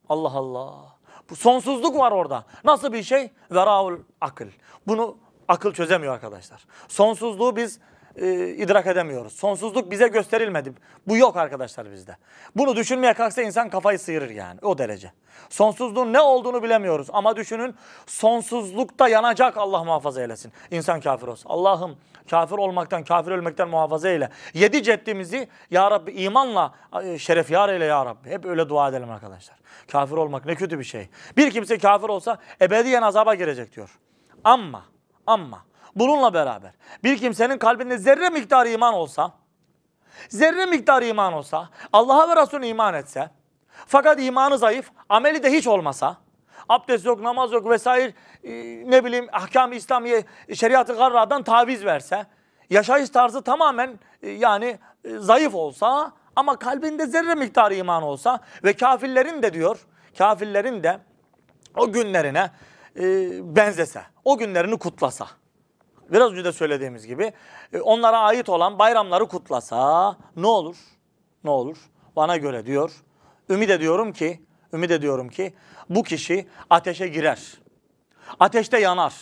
Allah Allah. Bu sonsuzluk var orada. Nasıl bir şey? Veraul akıl. Bunu akıl çözemiyor arkadaşlar. Sonsuzluğu biz e, idrak edemiyoruz. Sonsuzluk bize gösterilmedi. Bu yok arkadaşlar bizde. Bunu düşünmeye kalksa insan kafayı sıyırır yani o derece. Sonsuzluğun ne olduğunu bilemiyoruz ama düşünün sonsuzlukta yanacak Allah muhafaza eylesin. İnsan kafir olsun. Allah'ım kafir olmaktan, kafir ölmekten muhafaza eyle. Yedi ceddimizi ya Rabbi imanla e, şeref yar eyle ya Rabbi. Hep öyle dua edelim arkadaşlar. Kafir olmak ne kötü bir şey. Bir kimse kafir olsa ebediyen azaba girecek diyor. Ama ama Bununla beraber bir kimsenin kalbinde zerre miktarı iman olsa, zerre miktarı iman olsa, Allah'a ve Resulüne iman etse, fakat imanı zayıf, ameli de hiç olmasa, abdest yok, namaz yok vesaire e, ne bileyim ahkam-ı İslamiye, e, şeriatı garradan taviz verse, yaşayış tarzı tamamen e, yani zayıf olsa ama kalbinde zerre miktarı iman olsa ve kafirlerin de diyor, kafirlerin de o günlerine benzese, o günlerini kutlasa biraz önce de söylediğimiz gibi e, onlara ait olan bayramları kutlasa ne olur? Ne olur? Bana göre diyor. Ümit ediyorum ki, ümit ediyorum ki bu kişi ateşe girer. Ateşte yanar.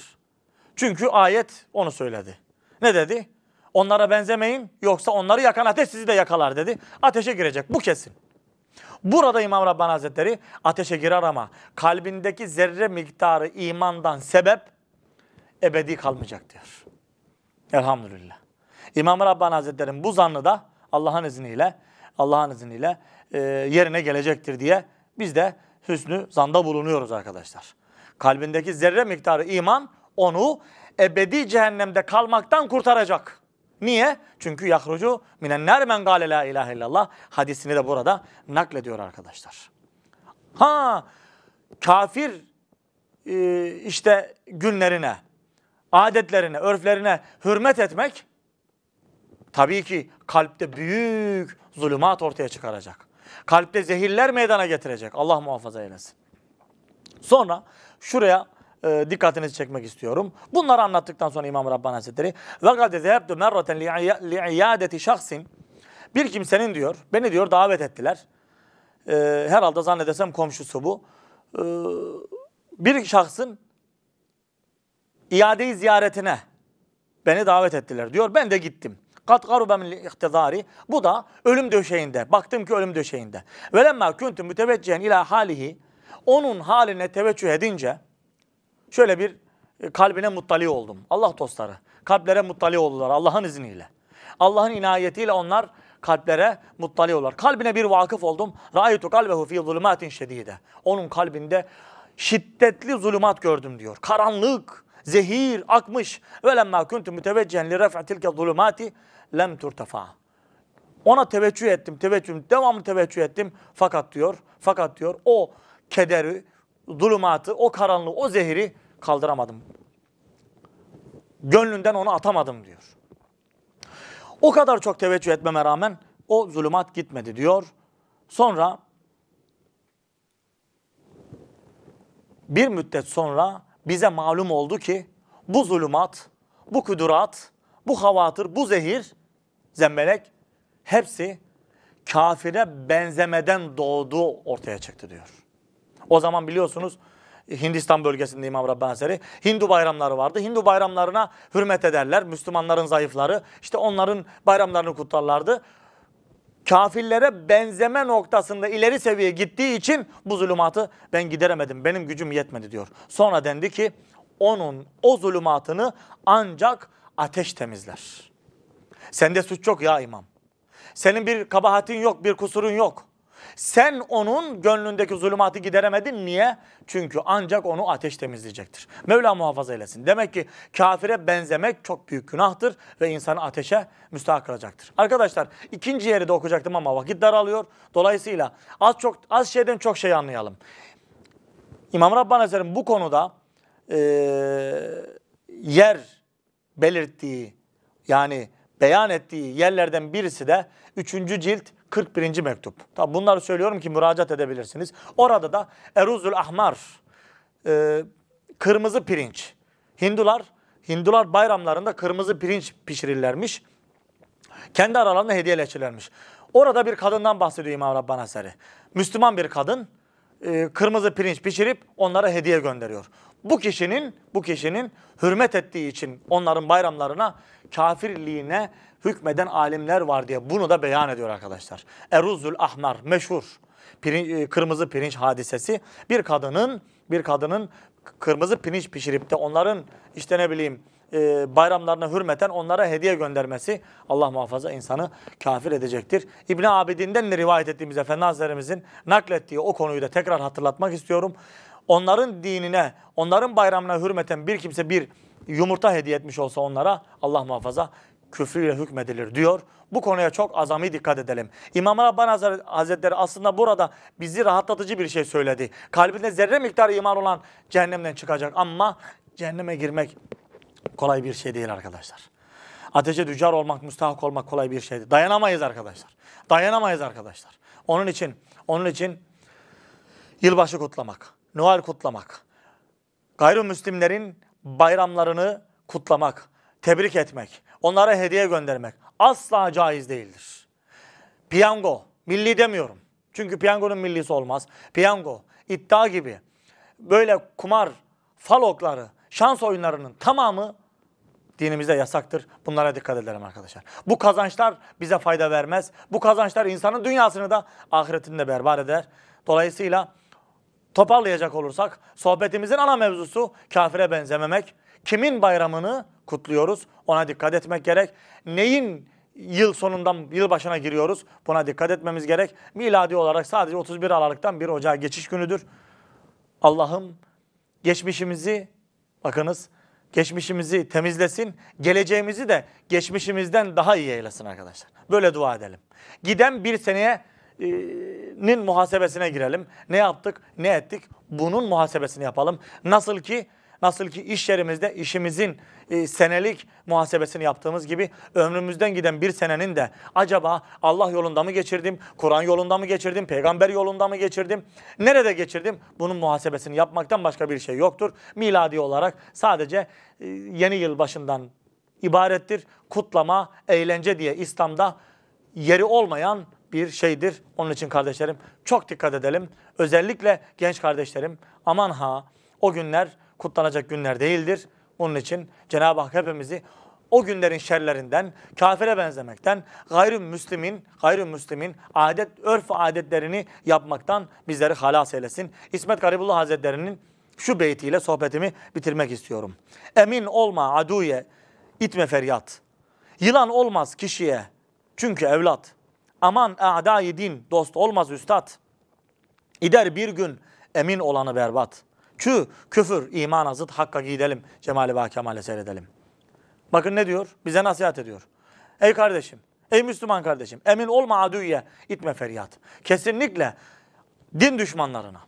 Çünkü ayet onu söyledi. Ne dedi? Onlara benzemeyin yoksa onları yakan ateş sizi de yakalar dedi. Ateşe girecek bu kesin. Burada İmam Rabbani Hazretleri ateşe girer ama kalbindeki zerre miktarı imandan sebep ebedi kalmayacak diyor. Elhamdülillah. İmam Rabbani Hazretleri'nin bu zannı da Allah'ın izniyle Allah'ın izniyle e, yerine gelecektir diye biz de hüsnü zanda bulunuyoruz arkadaşlar. Kalbindeki zerre miktarı iman onu ebedi cehennemde kalmaktan kurtaracak. Niye? Çünkü yahrucu minenler men gale la ilahe illallah hadisini de burada naklediyor arkadaşlar. Ha kafir e, işte günlerine adetlerine, örflerine hürmet etmek tabii ki kalpte büyük zulümat ortaya çıkaracak. Kalpte zehirler meydana getirecek. Allah muhafaza eylesin. Sonra şuraya e, dikkatinizi çekmek istiyorum. Bunları anlattıktan sonra İmam Rabbani Hazretleri ve kad zehebtu merraten li'iyadeti şahsin bir kimsenin diyor, beni diyor davet ettiler. E, herhalde zannedesem komşusu bu. E, bir şahsın iadeyi ziyaretine beni davet ettiler diyor. Ben de gittim. Kat garube min Bu da ölüm döşeğinde. Baktım ki ölüm döşeğinde. Ve lemma kuntu müteveccehen ila halihi. Onun haline teveccüh edince şöyle bir e, kalbine muttali oldum. Allah dostları kalplere muttali oldular Allah'ın izniyle. Allah'ın inayetiyle onlar kalplere muttali olurlar. Kalbine bir vakıf oldum. Ra'aytu kalbehu fi zulmatin şedide. Onun kalbinde şiddetli zulümat gördüm diyor. Karanlık, zehir akmış. Velemma kuntu müteveccen li raf'i tilke zulumati lem turtafa. Ona teveccüh ettim, teveccüh, devamlı teveccüh ettim. Fakat diyor, fakat diyor o kederi, zulümatı, o karanlığı, o zehiri kaldıramadım. Gönlünden onu atamadım diyor. O kadar çok teveccüh etmeme rağmen o zulümat gitmedi diyor. Sonra bir müddet sonra bize malum oldu ki bu zulümat, bu kudurat, bu havatır, bu zehir, zemberek hepsi kafire benzemeden doğduğu ortaya çıktı diyor. O zaman biliyorsunuz Hindistan bölgesinde İmam Rabbani Hindu bayramları vardı. Hindu bayramlarına hürmet ederler. Müslümanların zayıfları işte onların bayramlarını kutlarlardı kafirlere benzeme noktasında ileri seviye gittiği için bu zulümatı ben gideremedim. Benim gücüm yetmedi diyor. Sonra dendi ki onun o zulümatını ancak ateş temizler. Sende suç yok ya imam. Senin bir kabahatin yok, bir kusurun yok. Sen onun gönlündeki zulümatı gideremedin. Niye? Çünkü ancak onu ateş temizleyecektir. Mevla muhafaza eylesin. Demek ki kafire benzemek çok büyük günahtır ve insanı ateşe müstahak kılacaktır. Arkadaşlar ikinci yeri de okuyacaktım ama vakit daralıyor. Dolayısıyla az çok az şeyden çok şey anlayalım. İmam Rabban Hazretleri bu konuda e, yer belirttiği yani beyan ettiği yerlerden birisi de 3. cilt 41. mektup. Tabi bunları söylüyorum ki müracaat edebilirsiniz. Orada da Eruzul Ahmar, e, kırmızı pirinç. Hindular, Hindular bayramlarında kırmızı pirinç pişirirlermiş. Kendi aralarında hediyeleşirlermiş. Orada bir kadından bahsediyor İmam Rabbani Aseri. Müslüman bir kadın e, kırmızı pirinç pişirip onlara hediye gönderiyor. Bu kişinin bu kişinin hürmet ettiği için onların bayramlarına kafirliğine hükmeden alimler var diye bunu da beyan ediyor arkadaşlar. Eruzul Ahmar meşhur pirinç, e, kırmızı pirinç hadisesi bir kadının bir kadının kırmızı pirinç pişirip de onların işte ne bileyim e, bayramlarına hürmeten onlara hediye göndermesi Allah muhafaza insanı kafir edecektir. İbn Abidin'den de rivayet ettiğimiz Efendilerimizin naklettiği o konuyu da tekrar hatırlatmak istiyorum. Onların dinine, onların bayramına hürmeten bir kimse bir yumurta hediye etmiş olsa onlara Allah muhafaza küfrüyle hükmedilir diyor. Bu konuya çok azami dikkat edelim. İmam Rabbani Hazretleri aslında burada bizi rahatlatıcı bir şey söyledi. Kalbinde zerre miktarı iman olan cehennemden çıkacak ama cehenneme girmek kolay bir şey değil arkadaşlar. Ateşe dücar olmak, müstahak olmak kolay bir şeydi. Dayanamayız arkadaşlar. Dayanamayız arkadaşlar. Onun için, onun için yılbaşı kutlamak, Noel kutlamak, gayrimüslimlerin bayramlarını kutlamak, tebrik etmek, onlara hediye göndermek asla caiz değildir. Piyango, milli demiyorum. Çünkü piyangonun millisi olmaz. Piyango, iddia gibi böyle kumar, falokları şans oyunlarının tamamı dinimizde yasaktır. Bunlara dikkat edelim arkadaşlar. Bu kazançlar bize fayda vermez. Bu kazançlar insanın dünyasını da ahiretini de berbat eder. Dolayısıyla toparlayacak olursak sohbetimizin ana mevzusu kafire benzememek. Kimin bayramını kutluyoruz ona dikkat etmek gerek. Neyin yıl sonundan yıl başına giriyoruz buna dikkat etmemiz gerek. Miladi olarak sadece 31 Aralık'tan 1 Ocağa geçiş günüdür. Allah'ım geçmişimizi Bakınız geçmişimizi temizlesin, geleceğimizi de geçmişimizden daha iyi eylesin arkadaşlar. Böyle dua edelim. Giden bir seneye e, nin muhasebesine girelim. Ne yaptık, ne ettik? Bunun muhasebesini yapalım. Nasıl ki Nasıl ki iş yerimizde işimizin e, senelik muhasebesini yaptığımız gibi ömrümüzden giden bir senenin de acaba Allah yolunda mı geçirdim, Kur'an yolunda mı geçirdim, peygamber yolunda mı geçirdim, nerede geçirdim? Bunun muhasebesini yapmaktan başka bir şey yoktur. Miladi olarak sadece e, yeni yıl başından ibarettir. Kutlama, eğlence diye İslam'da yeri olmayan bir şeydir. Onun için kardeşlerim çok dikkat edelim. Özellikle genç kardeşlerim aman ha o günler kutlanacak günler değildir. Onun için Cenab-ı Hak hepimizi o günlerin şerlerinden, kafire benzemekten, gayrimüslimin, gayrimüslimin adet, örf adetlerini yapmaktan bizleri halas eylesin. İsmet Garibullah Hazretleri'nin şu beytiyle sohbetimi bitirmek istiyorum. Emin olma aduye, itme feryat. Yılan olmaz kişiye, çünkü evlat. Aman a'dâ din, dost olmaz üstad. İder bir gün emin olanı berbat. Çü küfür iman zıt hakka gidelim. Cemali ve kemale seyredelim. Bakın ne diyor? Bize nasihat ediyor. Ey kardeşim, ey Müslüman kardeşim, emin olma adüye, itme feryat. Kesinlikle din düşmanlarına,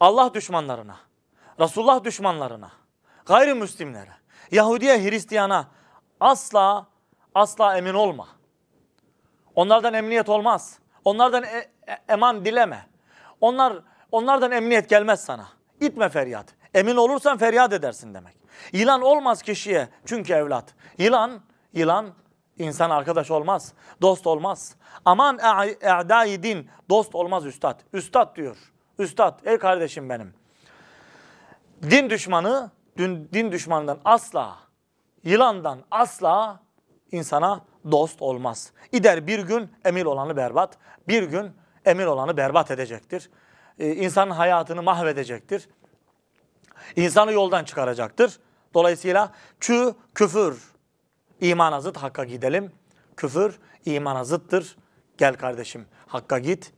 Allah düşmanlarına, Resulullah düşmanlarına, gayrimüslimlere, Yahudiye, Hristiyana asla asla emin olma. Onlardan emniyet olmaz. Onlardan e, e eman dileme. Onlar onlardan emniyet gelmez sana. Gitme feryat. Emin olursan feryat edersin demek. Yılan olmaz kişiye çünkü evlat. Yılan, yılan insan arkadaş olmaz, dost olmaz. Aman e- e'dai din, dost olmaz üstad. Üstad diyor. Üstad, ey kardeşim benim. Din düşmanı, din, din düşmanından asla, yılandan asla insana dost olmaz. İder bir gün emir olanı berbat, bir gün emir olanı berbat edecektir. E, insanın hayatını mahvedecektir. İnsanı yoldan çıkaracaktır. Dolayısıyla çü küfür imana zıt hakka gidelim. Küfür imana zıttır. Gel kardeşim hakka git.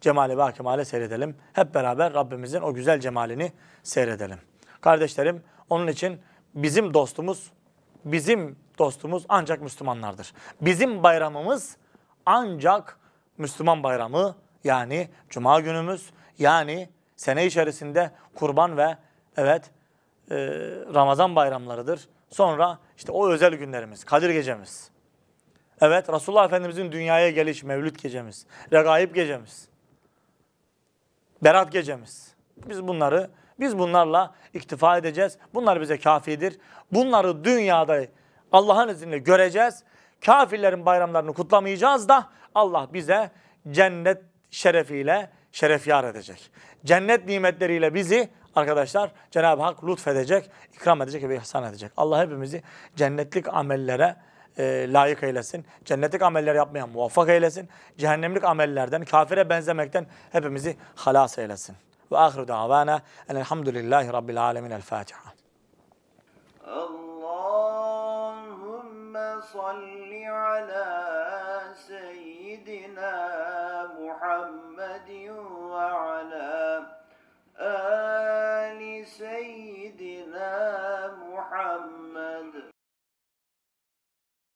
Cemali ve kemale seyredelim. Hep beraber Rabbimizin o güzel cemalini seyredelim. Kardeşlerim onun için bizim dostumuz, bizim dostumuz ancak Müslümanlardır. Bizim bayramımız ancak Müslüman bayramı yani Cuma günümüz yani sene içerisinde kurban ve evet e, Ramazan bayramlarıdır. Sonra işte o özel günlerimiz, Kadir gecemiz. Evet Resulullah Efendimizin dünyaya geliş mevlüt gecemiz, regaib gecemiz, berat gecemiz. Biz bunları, biz bunlarla iktifa edeceğiz. Bunlar bize kafidir. Bunları dünyada Allah'ın izniyle göreceğiz. Kafirlerin bayramlarını kutlamayacağız da Allah bize cennet şerefiyle şeref yar edecek. Cennet nimetleriyle bizi arkadaşlar Cenab-ı Hak lütfedecek, ikram edecek ve ihsan edecek. Allah hepimizi cennetlik amellere e, layık eylesin. Cennetlik ameller yapmaya muvaffak eylesin. Cehennemlik amellerden, kafire benzemekten hepimizi halas eylesin. Ve ahiru davana elhamdülillahi rabbil alemin el Fatiha. Allah صل على سيدنا محمد وعلى آله